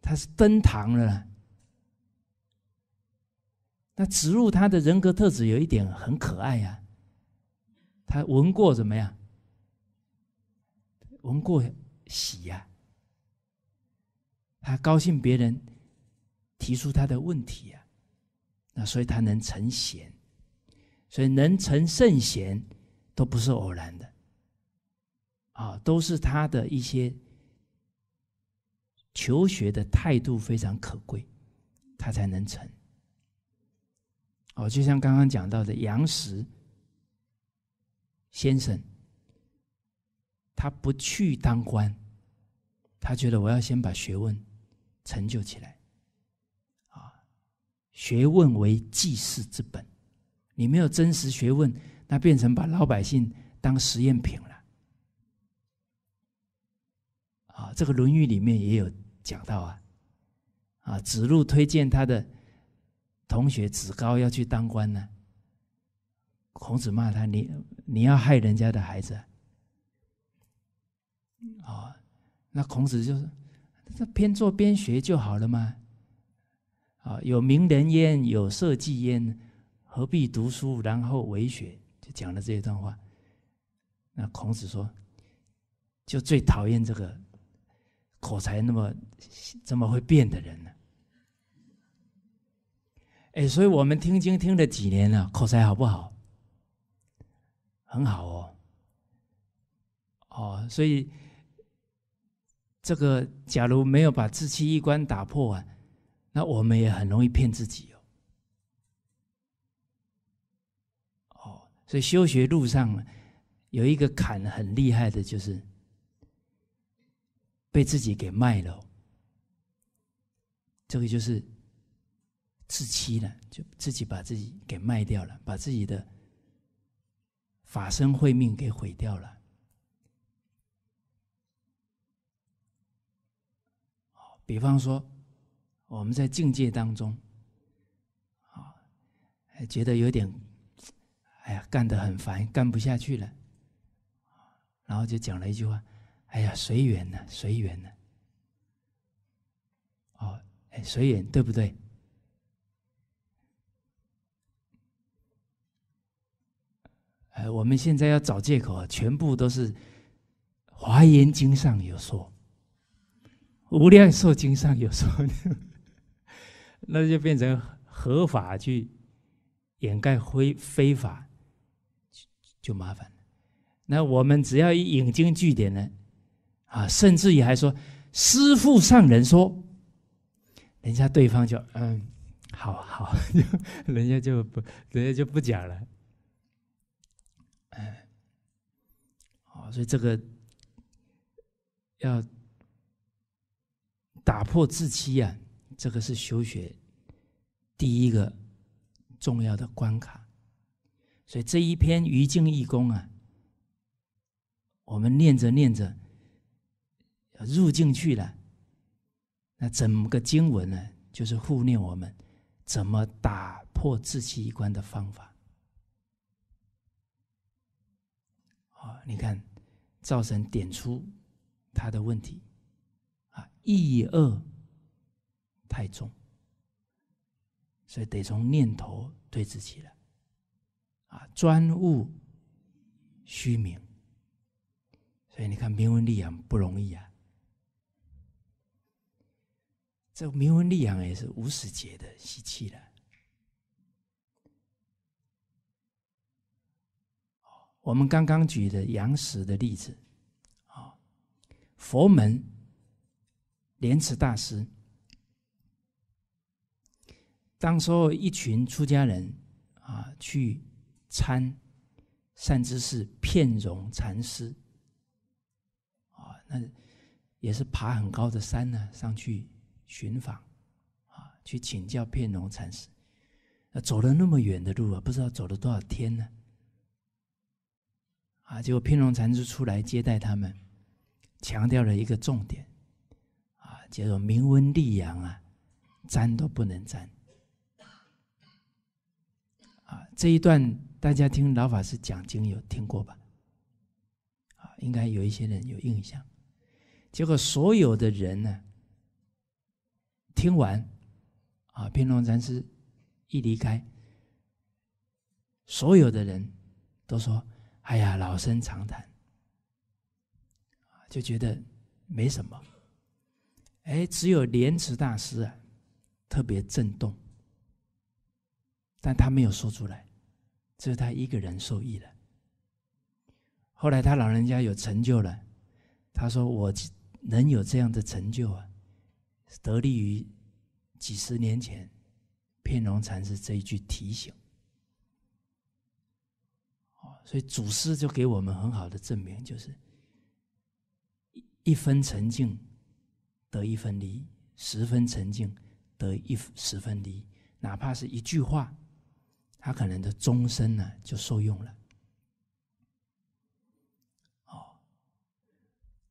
他是登堂了。那子路他的人格特质有一点很可爱呀。他闻过怎么样？闻过喜呀。他高兴别人提出他的问题呀。那所以他能成贤，所以能成圣贤，都不是偶然的，啊，都是他的一些求学的态度非常可贵，他才能成。哦，就像刚刚讲到的杨时先生，他不去当官，他觉得我要先把学问成就起来。学问为济世之本，你没有真实学问，那变成把老百姓当实验品了。啊，这个《论语》里面也有讲到啊，啊，子路推荐他的同学子高要去当官呢，孔子骂他：你你要害人家的孩子！啊，那孔子就是，他边做边学就好了嘛。啊，有名人焉，有社稷焉，何必读书然后为学？就讲了这一段话。那孔子说，就最讨厌这个口才那么、这么会变的人了。哎，所以我们听经听了几年了，口才好不好？很好哦，哦，所以这个假如没有把志气一关打破啊。那我们也很容易骗自己哦，哦，所以修学路上有一个坎很厉害的，就是被自己给卖了。这个就是自欺了，就自己把自己给卖掉了，把自己的法身慧命给毁掉了。比方说。我们在境界当中，啊，觉得有点，哎呀，干得很烦，干不下去了，然后就讲了一句话，哎呀，随缘呢，随缘呢，哦，哎，随缘对不对？哎，我们现在要找借口，全部都是《华严经》上有说，《无量寿经》上有说。[LAUGHS] 那就变成合法去掩盖非非法，就就麻烦了。那我们只要一引经据典呢，啊，甚至于还说师傅上人说，人家对方就嗯，好，好，[LAUGHS] 人家就不，人家就不讲了。哦，所以这个要打破自欺呀。这个是修学第一个重要的关卡，所以这一篇《于静义功》啊，我们念着念着要入进去了，那整个经文呢，就是护念我们怎么打破自欺一关的方法。啊，你看，造神点出他的问题，啊，义恶。太重，所以得从念头对自己了，啊，专务虚名，所以你看明文利养不容易啊，这明文利养也是无始劫的习气了。我们刚刚举的杨时的例子，啊，佛门莲池大师。当时候，一群出家人啊，去参善知识片容禅师啊，那也是爬很高的山呢，上去寻访啊，去请教片容禅师。走了那么远的路啊，不知道走了多少天呢？啊，结果片容禅师出来接待他们，强调了一个重点啊，叫做“明文立阳啊，沾都不能沾。”这一段大家听老法师讲经有听过吧？啊，应该有一些人有印象。结果所有的人呢，听完，啊，偏龙禅师一离开，所有的人都说：“哎呀，老生常谈。”就觉得没什么。哎，只有莲池大师啊，特别震动，但他没有说出来。只是他一个人受益了。后来他老人家有成就了，他说：“我能有这样的成就啊，得力于几十年前片龙禅师这一句提醒。”所以祖师就给我们很好的证明，就是一分沉静得一分离，十分沉静得一十分离，哪怕是一句话。他可能的终身呢，就受用了。哦，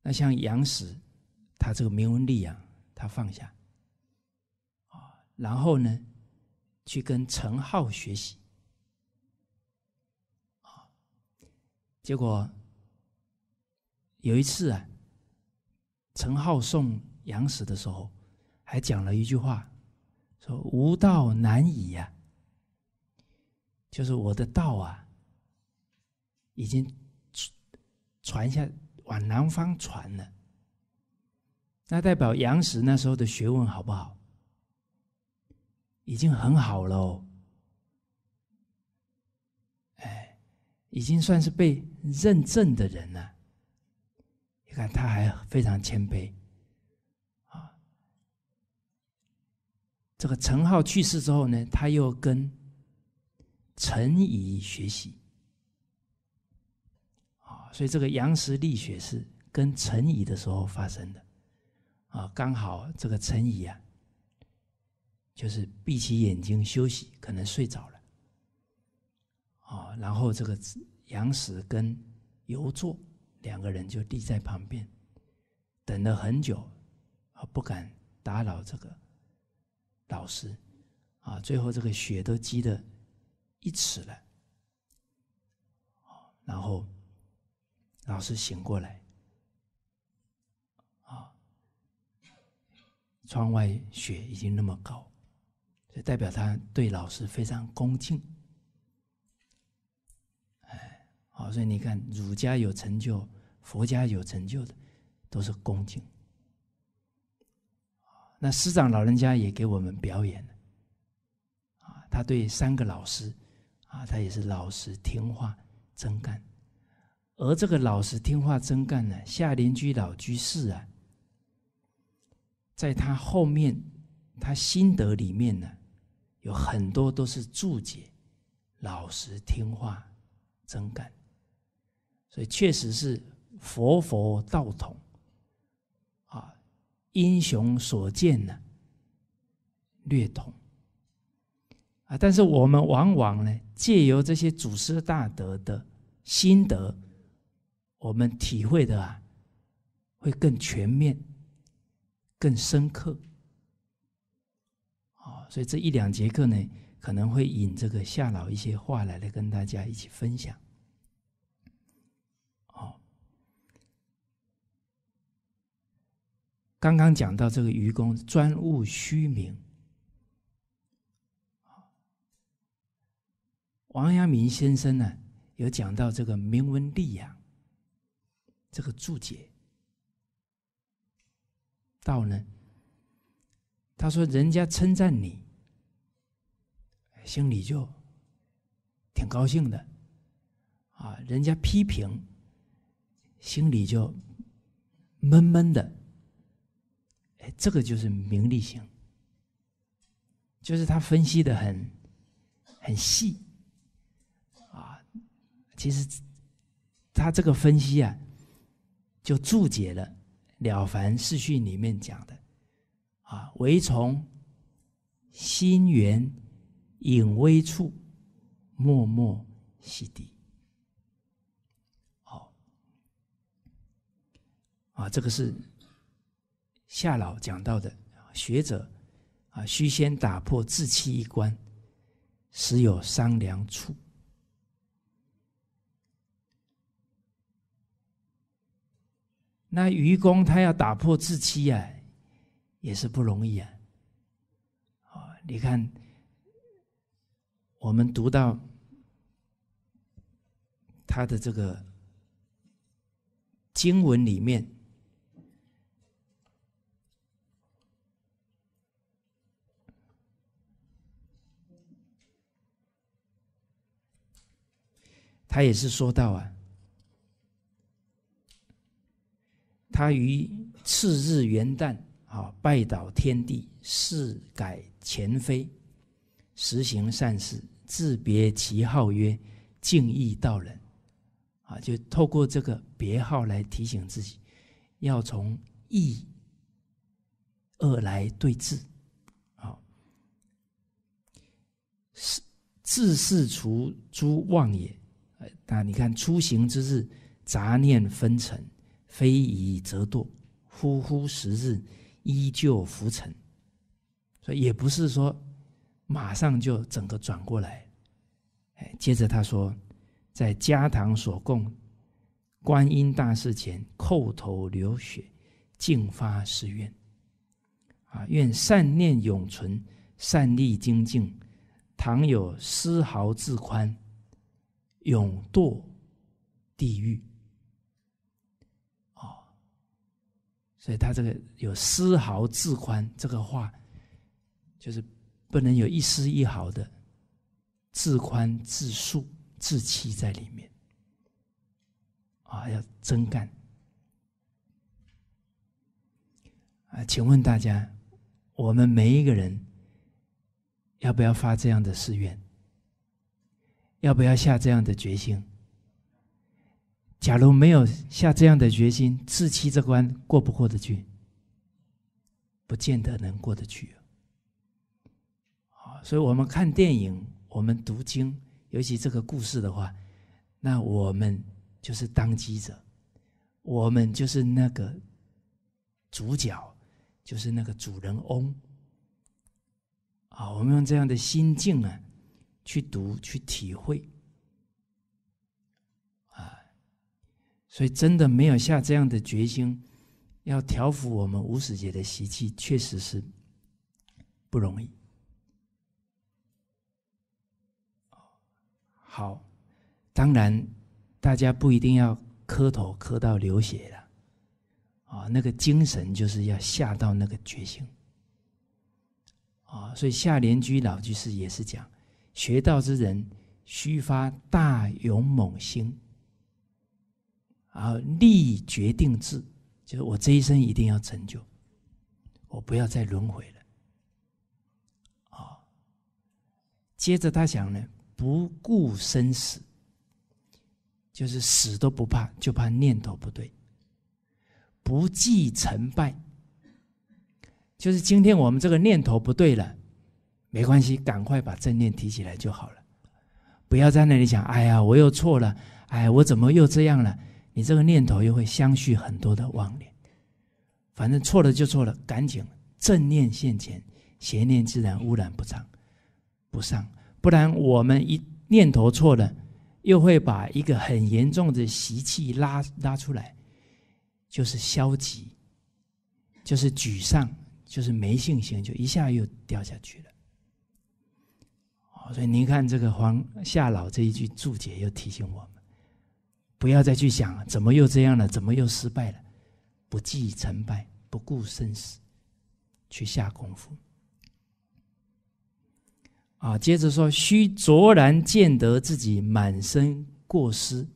那像杨时，他这个铭文力啊，他放下，啊，然后呢，去跟陈浩学习，啊，结果有一次啊，陈浩送杨时的时候，还讲了一句话，说“无道难矣”啊。就是我的道啊，已经传下往南方传了，那代表杨时那时候的学问好不好？已经很好了，哎，已经算是被认证的人了。你看，他还非常谦卑啊。这个陈浩去世之后呢，他又跟。沉乙学习，啊，所以这个杨时立学是跟沉仪的时候发生的，啊，刚好这个沉仪啊，就是闭起眼睛休息，可能睡着了，啊，然后这个杨时跟游坐两个人就立在旁边，等了很久，啊，不敢打扰这个老师，啊，最后这个血都积的。一尺了，然后老师醒过来，啊，窗外雪已经那么高，这代表他对老师非常恭敬，哎，好，所以你看，儒家有成就，佛家有成就的，都是恭敬。那师长老人家也给我们表演了，啊，他对三个老师。啊，他也是老实听话、真干，而这个老实听话、真干呢，下邻居老居士啊，在他后面，他心得里面呢，有很多都是注解，老实听话、真干，所以确实是佛佛道统啊，英雄所见呢，略同。啊！但是我们往往呢，借由这些祖师大德的心得，我们体会的啊，会更全面、更深刻。啊，所以这一两节课呢，可能会引这个夏老一些话来，来跟大家一起分享。刚刚讲到这个愚公专务虚名。王阳明先生呢，有讲到这个“明文利养”这个注解，道呢，他说：“人家称赞你，心里就挺高兴的；啊，人家批评，心里就闷闷的。”哎，这个就是名利性，就是他分析的很很细。其实，他这个分析啊，就注解了《了凡四训》里面讲的啊，唯从心源隐微处默默洗涤。好，啊，这个是夏老讲到的学者啊，须先打破自欺一关，时有商量处。那愚公他要打破自欺啊，也是不容易啊！哦，你看，我们读到他的这个经文里面，他也是说到啊。他于次日元旦啊，拜倒天地，誓改前非，实行善事，自别其号曰“敬意道人”。啊，就透过这个别号来提醒自己，要从义恶来对治。啊，是自是除诸妄也。那你看，出行之日，杂念纷呈。非以则堕，忽忽十日，依旧浮沉，所以也不是说马上就整个转过来。哎，接着他说，在家堂所供观音大士前叩头流血，净发誓愿，啊，愿善念永存，善力精进，倘有丝毫自宽，永堕地狱。所以他这个有丝毫自宽，这个话就是不能有一丝一毫的自宽、自恕、自欺在里面。啊，要真干！啊，请问大家，我们每一个人要不要发这样的誓愿？要不要下这样的决心？假如没有下这样的决心，自欺这关过不过得去，不见得能过得去。啊，所以我们看电影，我们读经，尤其这个故事的话，那我们就是当机者，我们就是那个主角，就是那个主人翁。啊，我们用这样的心境啊，去读去体会。所以，真的没有下这样的决心，要调伏我们无始劫的习气，确实是不容易。好，当然，大家不一定要磕头磕到流血了，啊，那个精神就是要下到那个决心。啊，所以夏莲居老居士也是讲，学道之人须发大勇猛心。然后，立决定志，就是我这一生一定要成就，我不要再轮回了。啊，接着他想呢，不顾生死，就是死都不怕，就怕念头不对，不计成败，就是今天我们这个念头不对了，没关系，赶快把正念提起来就好了，不要在那里想，哎呀，我又错了，哎，我怎么又这样了？你这个念头又会相续很多的妄念，反正错了就错了，赶紧正念现前，邪念自然污染不上不上。不然我们一念头错了，又会把一个很严重的习气拉拉出来，就是消极，就是沮丧，就是没信心，就一下又掉下去了。哦，所以您看这个黄夏老这一句注解又提醒我。们。不要再去想怎么又这样了，怎么又失败了？不计成败，不顾生死，去下功夫。啊，接着说，须卓然见得自己满身过失，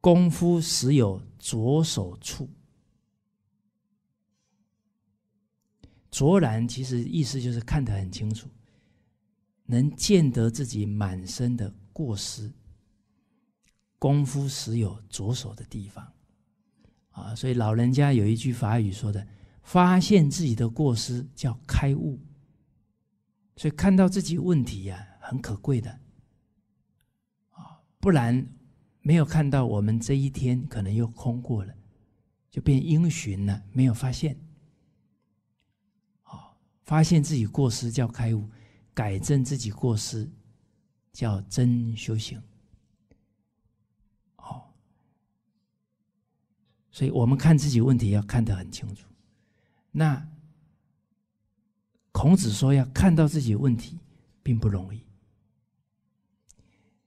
功夫时有着手处。卓然其实意思就是看得很清楚，能见得自己满身的过失。功夫时有着手的地方，啊，所以老人家有一句法语说的：“发现自己的过失叫开悟。”所以看到自己问题呀，很可贵的，啊，不然没有看到，我们这一天可能又空过了，就变因循了，没有发现。好，发现自己过失叫开悟，改正自己过失叫真修行。所以我们看自己问题要看得很清楚。那孔子说要看到自己问题，并不容易。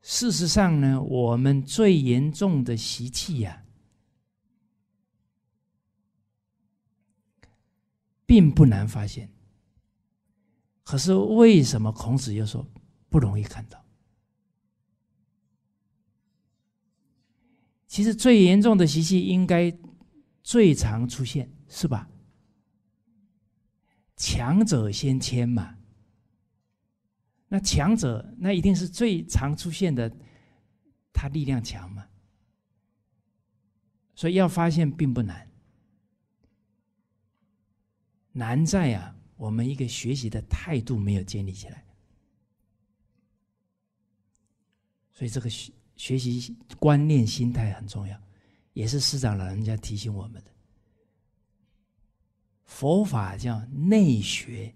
事实上呢，我们最严重的习气呀，并不难发现。可是为什么孔子又说不容易看到？其实最严重的习气应该最常出现，是吧？强者先迁嘛，那强者那一定是最常出现的，他力量强嘛，所以要发现并不难，难在啊，我们一个学习的态度没有建立起来，所以这个学。学习观念、心态很重要，也是师长老人家提醒我们的。佛法叫内学，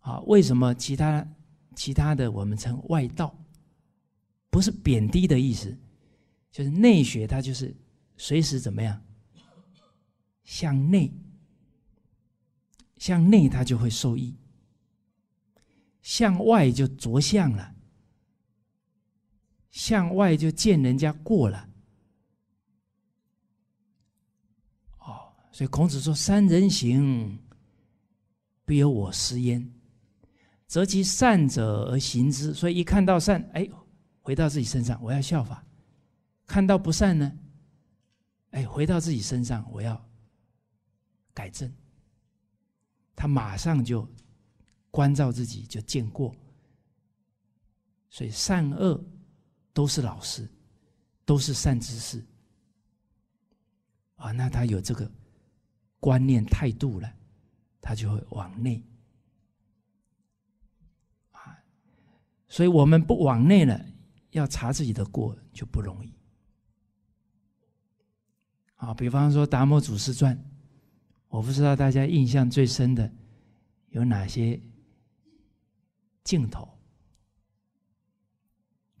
啊，为什么其他其他的我们称外道？不是贬低的意思，就是内学，它就是随时怎么样向内，向内它就会受益，向外就着相了。向外就见人家过了，哦，所以孔子说：“三人行，必有我师焉，择其善者而行之。”所以一看到善，哎，回到自己身上，我要效法；看到不善呢，哎，回到自己身上，我要改正。他马上就关照自己，就见过，所以善恶。都是老师，都是善知识，啊，那他有这个观念态度了，他就会往内啊。所以，我们不往内了，要查自己的过就不容易。啊。比方说《达摩祖师传》，我不知道大家印象最深的有哪些镜头。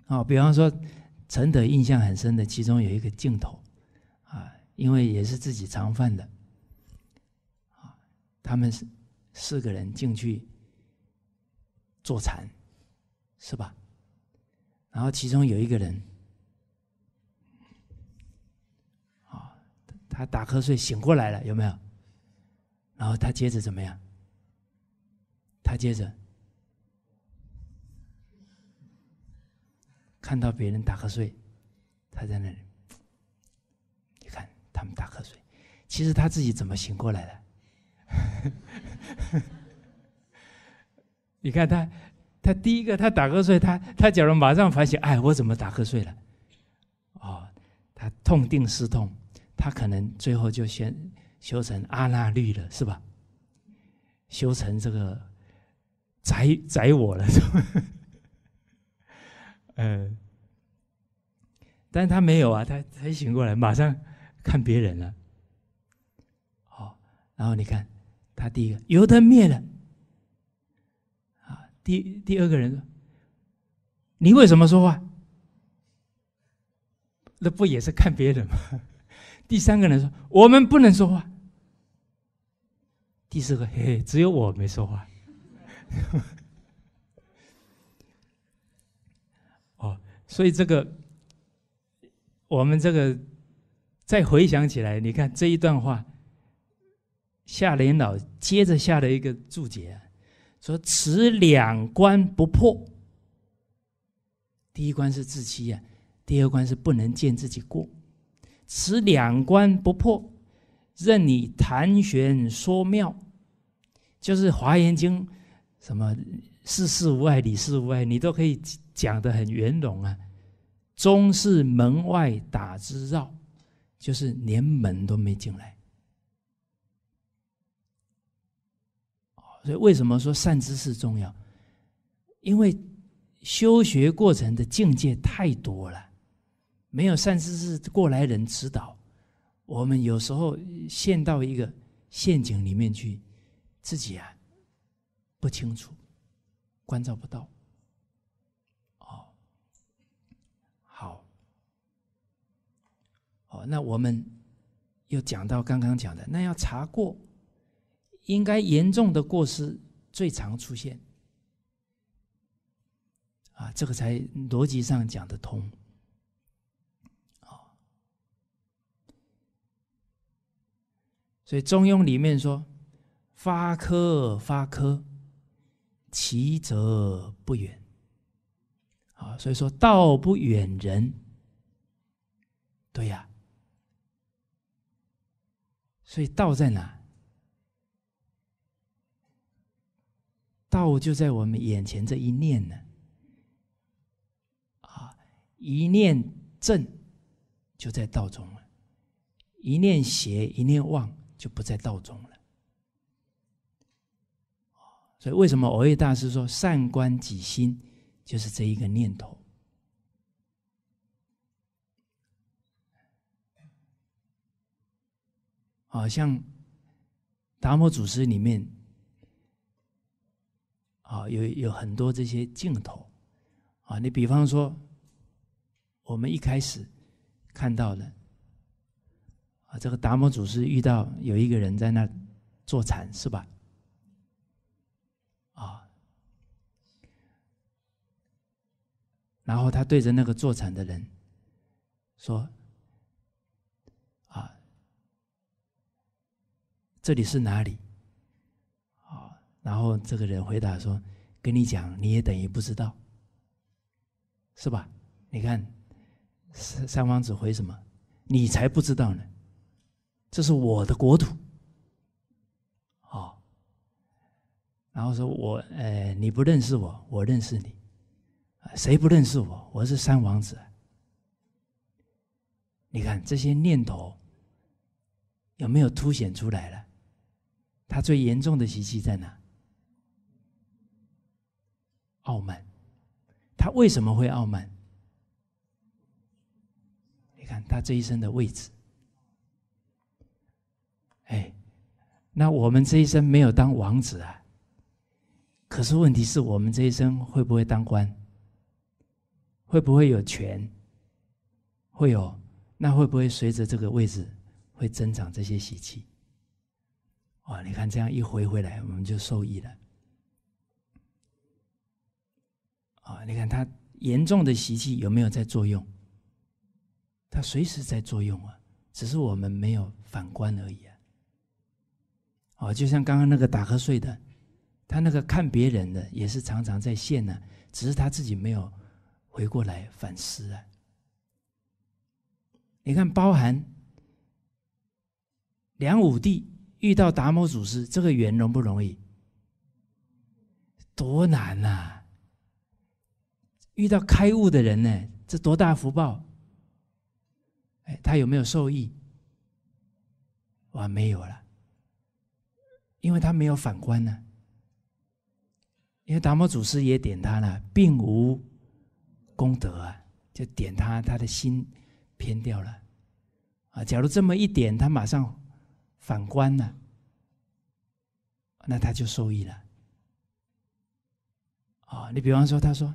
啊，比方说，陈德印象很深的，其中有一个镜头，啊，因为也是自己常犯的，啊，他们是四个人进去坐禅，是吧？然后其中有一个人，啊，他打瞌睡醒过来了，有没有？然后他接着怎么样？他接着。看到别人打瞌睡，他在那里，你看他们打瞌睡，其实他自己怎么醒过来的？[LAUGHS] 你看他，他第一个他打瞌睡，他他假如马上反省，哎，我怎么打瞌睡了？哦，他痛定思痛，他可能最后就先修成阿那律了，是吧？修成这个宰宰我了，是吧？嗯，但他没有啊，他他醒过来，马上看别人了，好，然后你看他第一个油灯灭了，啊，第第二个人说，你为什么说话？那不也是看别人吗？[LAUGHS] 第三个人说，我们不能说话。第四个，嘿，只有我没说话。所以这个，我们这个再回想起来，你看这一段话，夏联老接着下了一个注解，说：此两关不破，第一关是自欺呀，第二关是不能见自己过，此两关不破，任你谈玄说妙，就是《华严经》什么世事无碍，理事无碍，你都可以。讲的很圆融啊，终是门外打之绕，就是连门都没进来。所以为什么说善知识重要？因为修学过程的境界太多了，没有善知识过来人指导，我们有时候陷到一个陷阱里面去，自己啊不清楚，关照不到。那我们又讲到刚刚讲的，那要查过，应该严重的过失最常出现，啊，这个才逻辑上讲得通。所以《中庸》里面说：“发科发科，其则不远。”啊，所以说道不远人，对呀。所以道在哪？道就在我们眼前这一念呢。啊，一念正就在道中了，一念邪一念妄就不在道中了。所以为什么偶遇大师说善观己心，就是这一个念头。啊，像达摩祖师里面啊，有有很多这些镜头啊，你比方说我们一开始看到的啊，这个达摩祖师遇到有一个人在那坐禅，是吧？啊，然后他对着那个坐禅的人说。这里是哪里？啊，然后这个人回答说：“跟你讲，你也等于不知道，是吧？你看，三三王子回什么？你才不知道呢，这是我的国土。哦，然后说我，哎，你不认识我，我认识你。谁不认识我？我是三王子。你看这些念头有没有凸显出来了？”他最严重的习气在哪？傲慢。他为什么会傲慢？你看他这一生的位置，哎，那我们这一生没有当王子啊。可是问题是我们这一生会不会当官？会不会有权？会有？那会不会随着这个位置会增长这些习气？啊，你看这样一回回来，我们就受益了。啊，你看他严重的习气有没有在作用？他随时在作用啊，只是我们没有反观而已啊。哦，就像刚刚那个打瞌睡的，他那个看别人的也是常常在现呢，只是他自己没有回过来反思啊。你看，包含梁武帝。遇到达摩祖师这个缘容不容易？多难呐！遇到开悟的人呢，这多大福报！哎，他有没有受益？哇，没有了，因为他没有反观呢。因为达摩祖师也点他了，并无功德啊，就点他他的心偏掉了。啊，假如这么一点，他马上。反观呢，那他就受益了。啊，你比方说，他说：“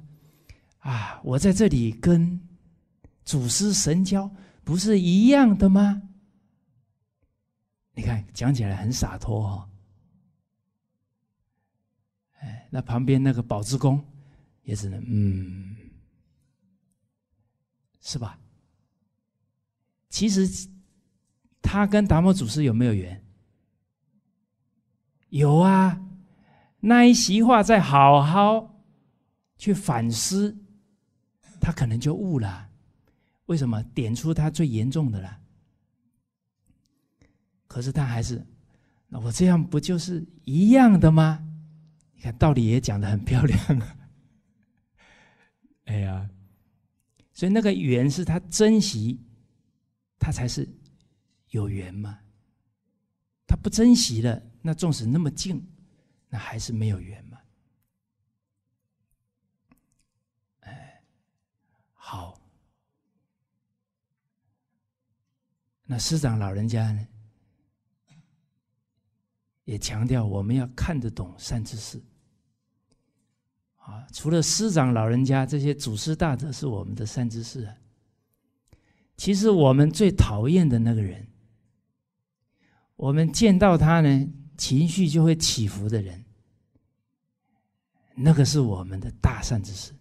啊，我在这里跟祖师神交，不是一样的吗？”你看，讲起来很洒脱哦。哎，那旁边那个宝志公也只能，嗯，是吧？其实。他跟达摩祖师有没有缘？有啊，那一席话再好好去反思，他可能就悟了。为什么？点出他最严重的了。可是他还是，那我这样不就是一样的吗？你看道理也讲的很漂亮。啊。哎呀，所以那个缘是他珍惜，他才是。有缘吗？他不珍惜了，那纵使那么近，那还是没有缘吗？哎，好。那师长老人家呢？也强调我们要看得懂善知识。啊，除了师长老人家这些祖师大德是我们的善知识啊。其实我们最讨厌的那个人。我们见到他呢，情绪就会起伏的人，那个是我们的大善之事。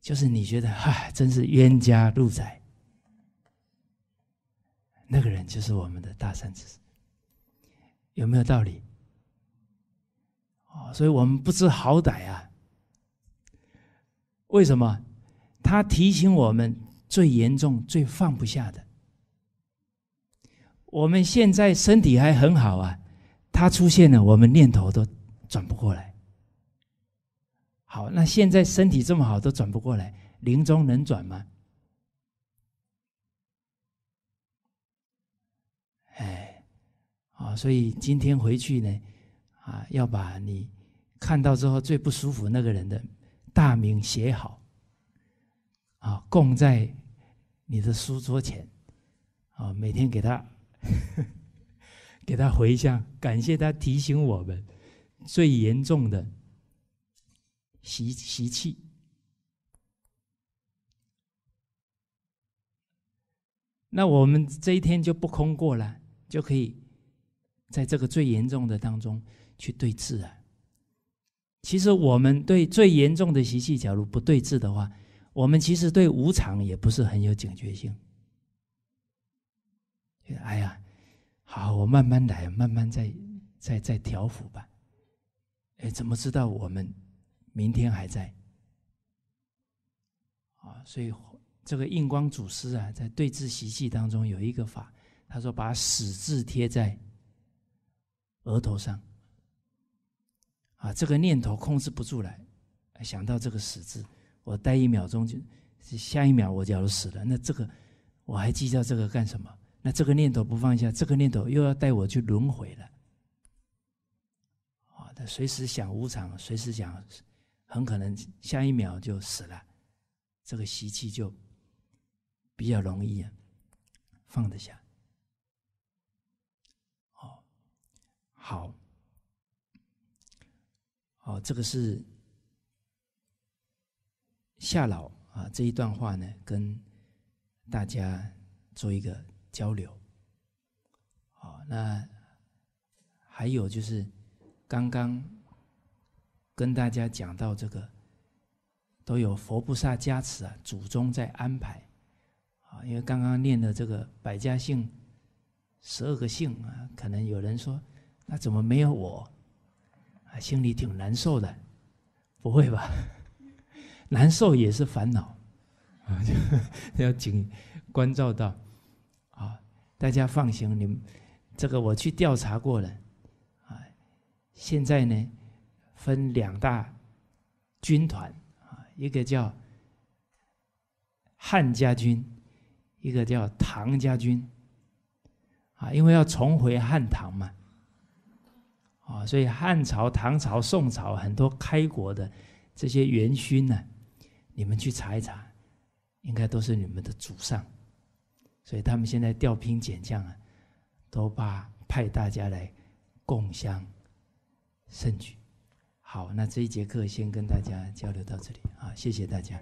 就是你觉得，嗨，真是冤家路窄，那个人就是我们的大善之事，有没有道理？哦，所以我们不知好歹啊。为什么？他提醒我们最严重、最放不下的。我们现在身体还很好啊，他出现了，我们念头都转不过来。好，那现在身体这么好都转不过来，临终能转吗？哎，啊，所以今天回去呢，啊，要把你看到之后最不舒服那个人的大名写好，啊，供在你的书桌前，啊，每天给他。[LAUGHS] 给他回一下，感谢他提醒我们最严重的习习气。那我们这一天就不空过了，就可以在这个最严重的当中去对峙啊。其实我们对最严重的习气，假如不对峙的话，我们其实对无常也不是很有警觉性。哎呀，好，我慢慢来，慢慢再、再、再调伏吧。哎，怎么知道我们明天还在？啊，所以这个印光祖师啊，在对治习气当中有一个法，他说把死字贴在额头上。啊，这个念头控制不住来，想到这个死字，我待一秒钟就下一秒我假如死了，那这个我还计较这个干什么？那这个念头不放下，这个念头又要带我去轮回了。啊，他随时想无常，随时想，很可能下一秒就死了，这个习气就比较容易啊放得下。哦，好，哦，这个是夏老啊这一段话呢，跟大家做一个。交流，好，那还有就是，刚刚跟大家讲到这个，都有佛菩萨加持啊，祖宗在安排啊。因为刚刚念的这个百家姓十二个姓啊，可能有人说，那怎么没有我啊？心里挺难受的，不会吧？[LAUGHS] 难受也是烦恼啊，[LAUGHS] 要紧关照到。大家放心，你们这个我去调查过了，啊，现在呢分两大军团啊，一个叫汉家军，一个叫唐家军，啊，因为要重回汉唐嘛，啊，所以汉朝、唐朝、宋朝很多开国的这些元勋呢，你们去查一查，应该都是你们的祖上。所以他们现在调兵遣将啊，都把派大家来共襄盛举。好，那这一节课先跟大家交流到这里，啊，谢谢大家。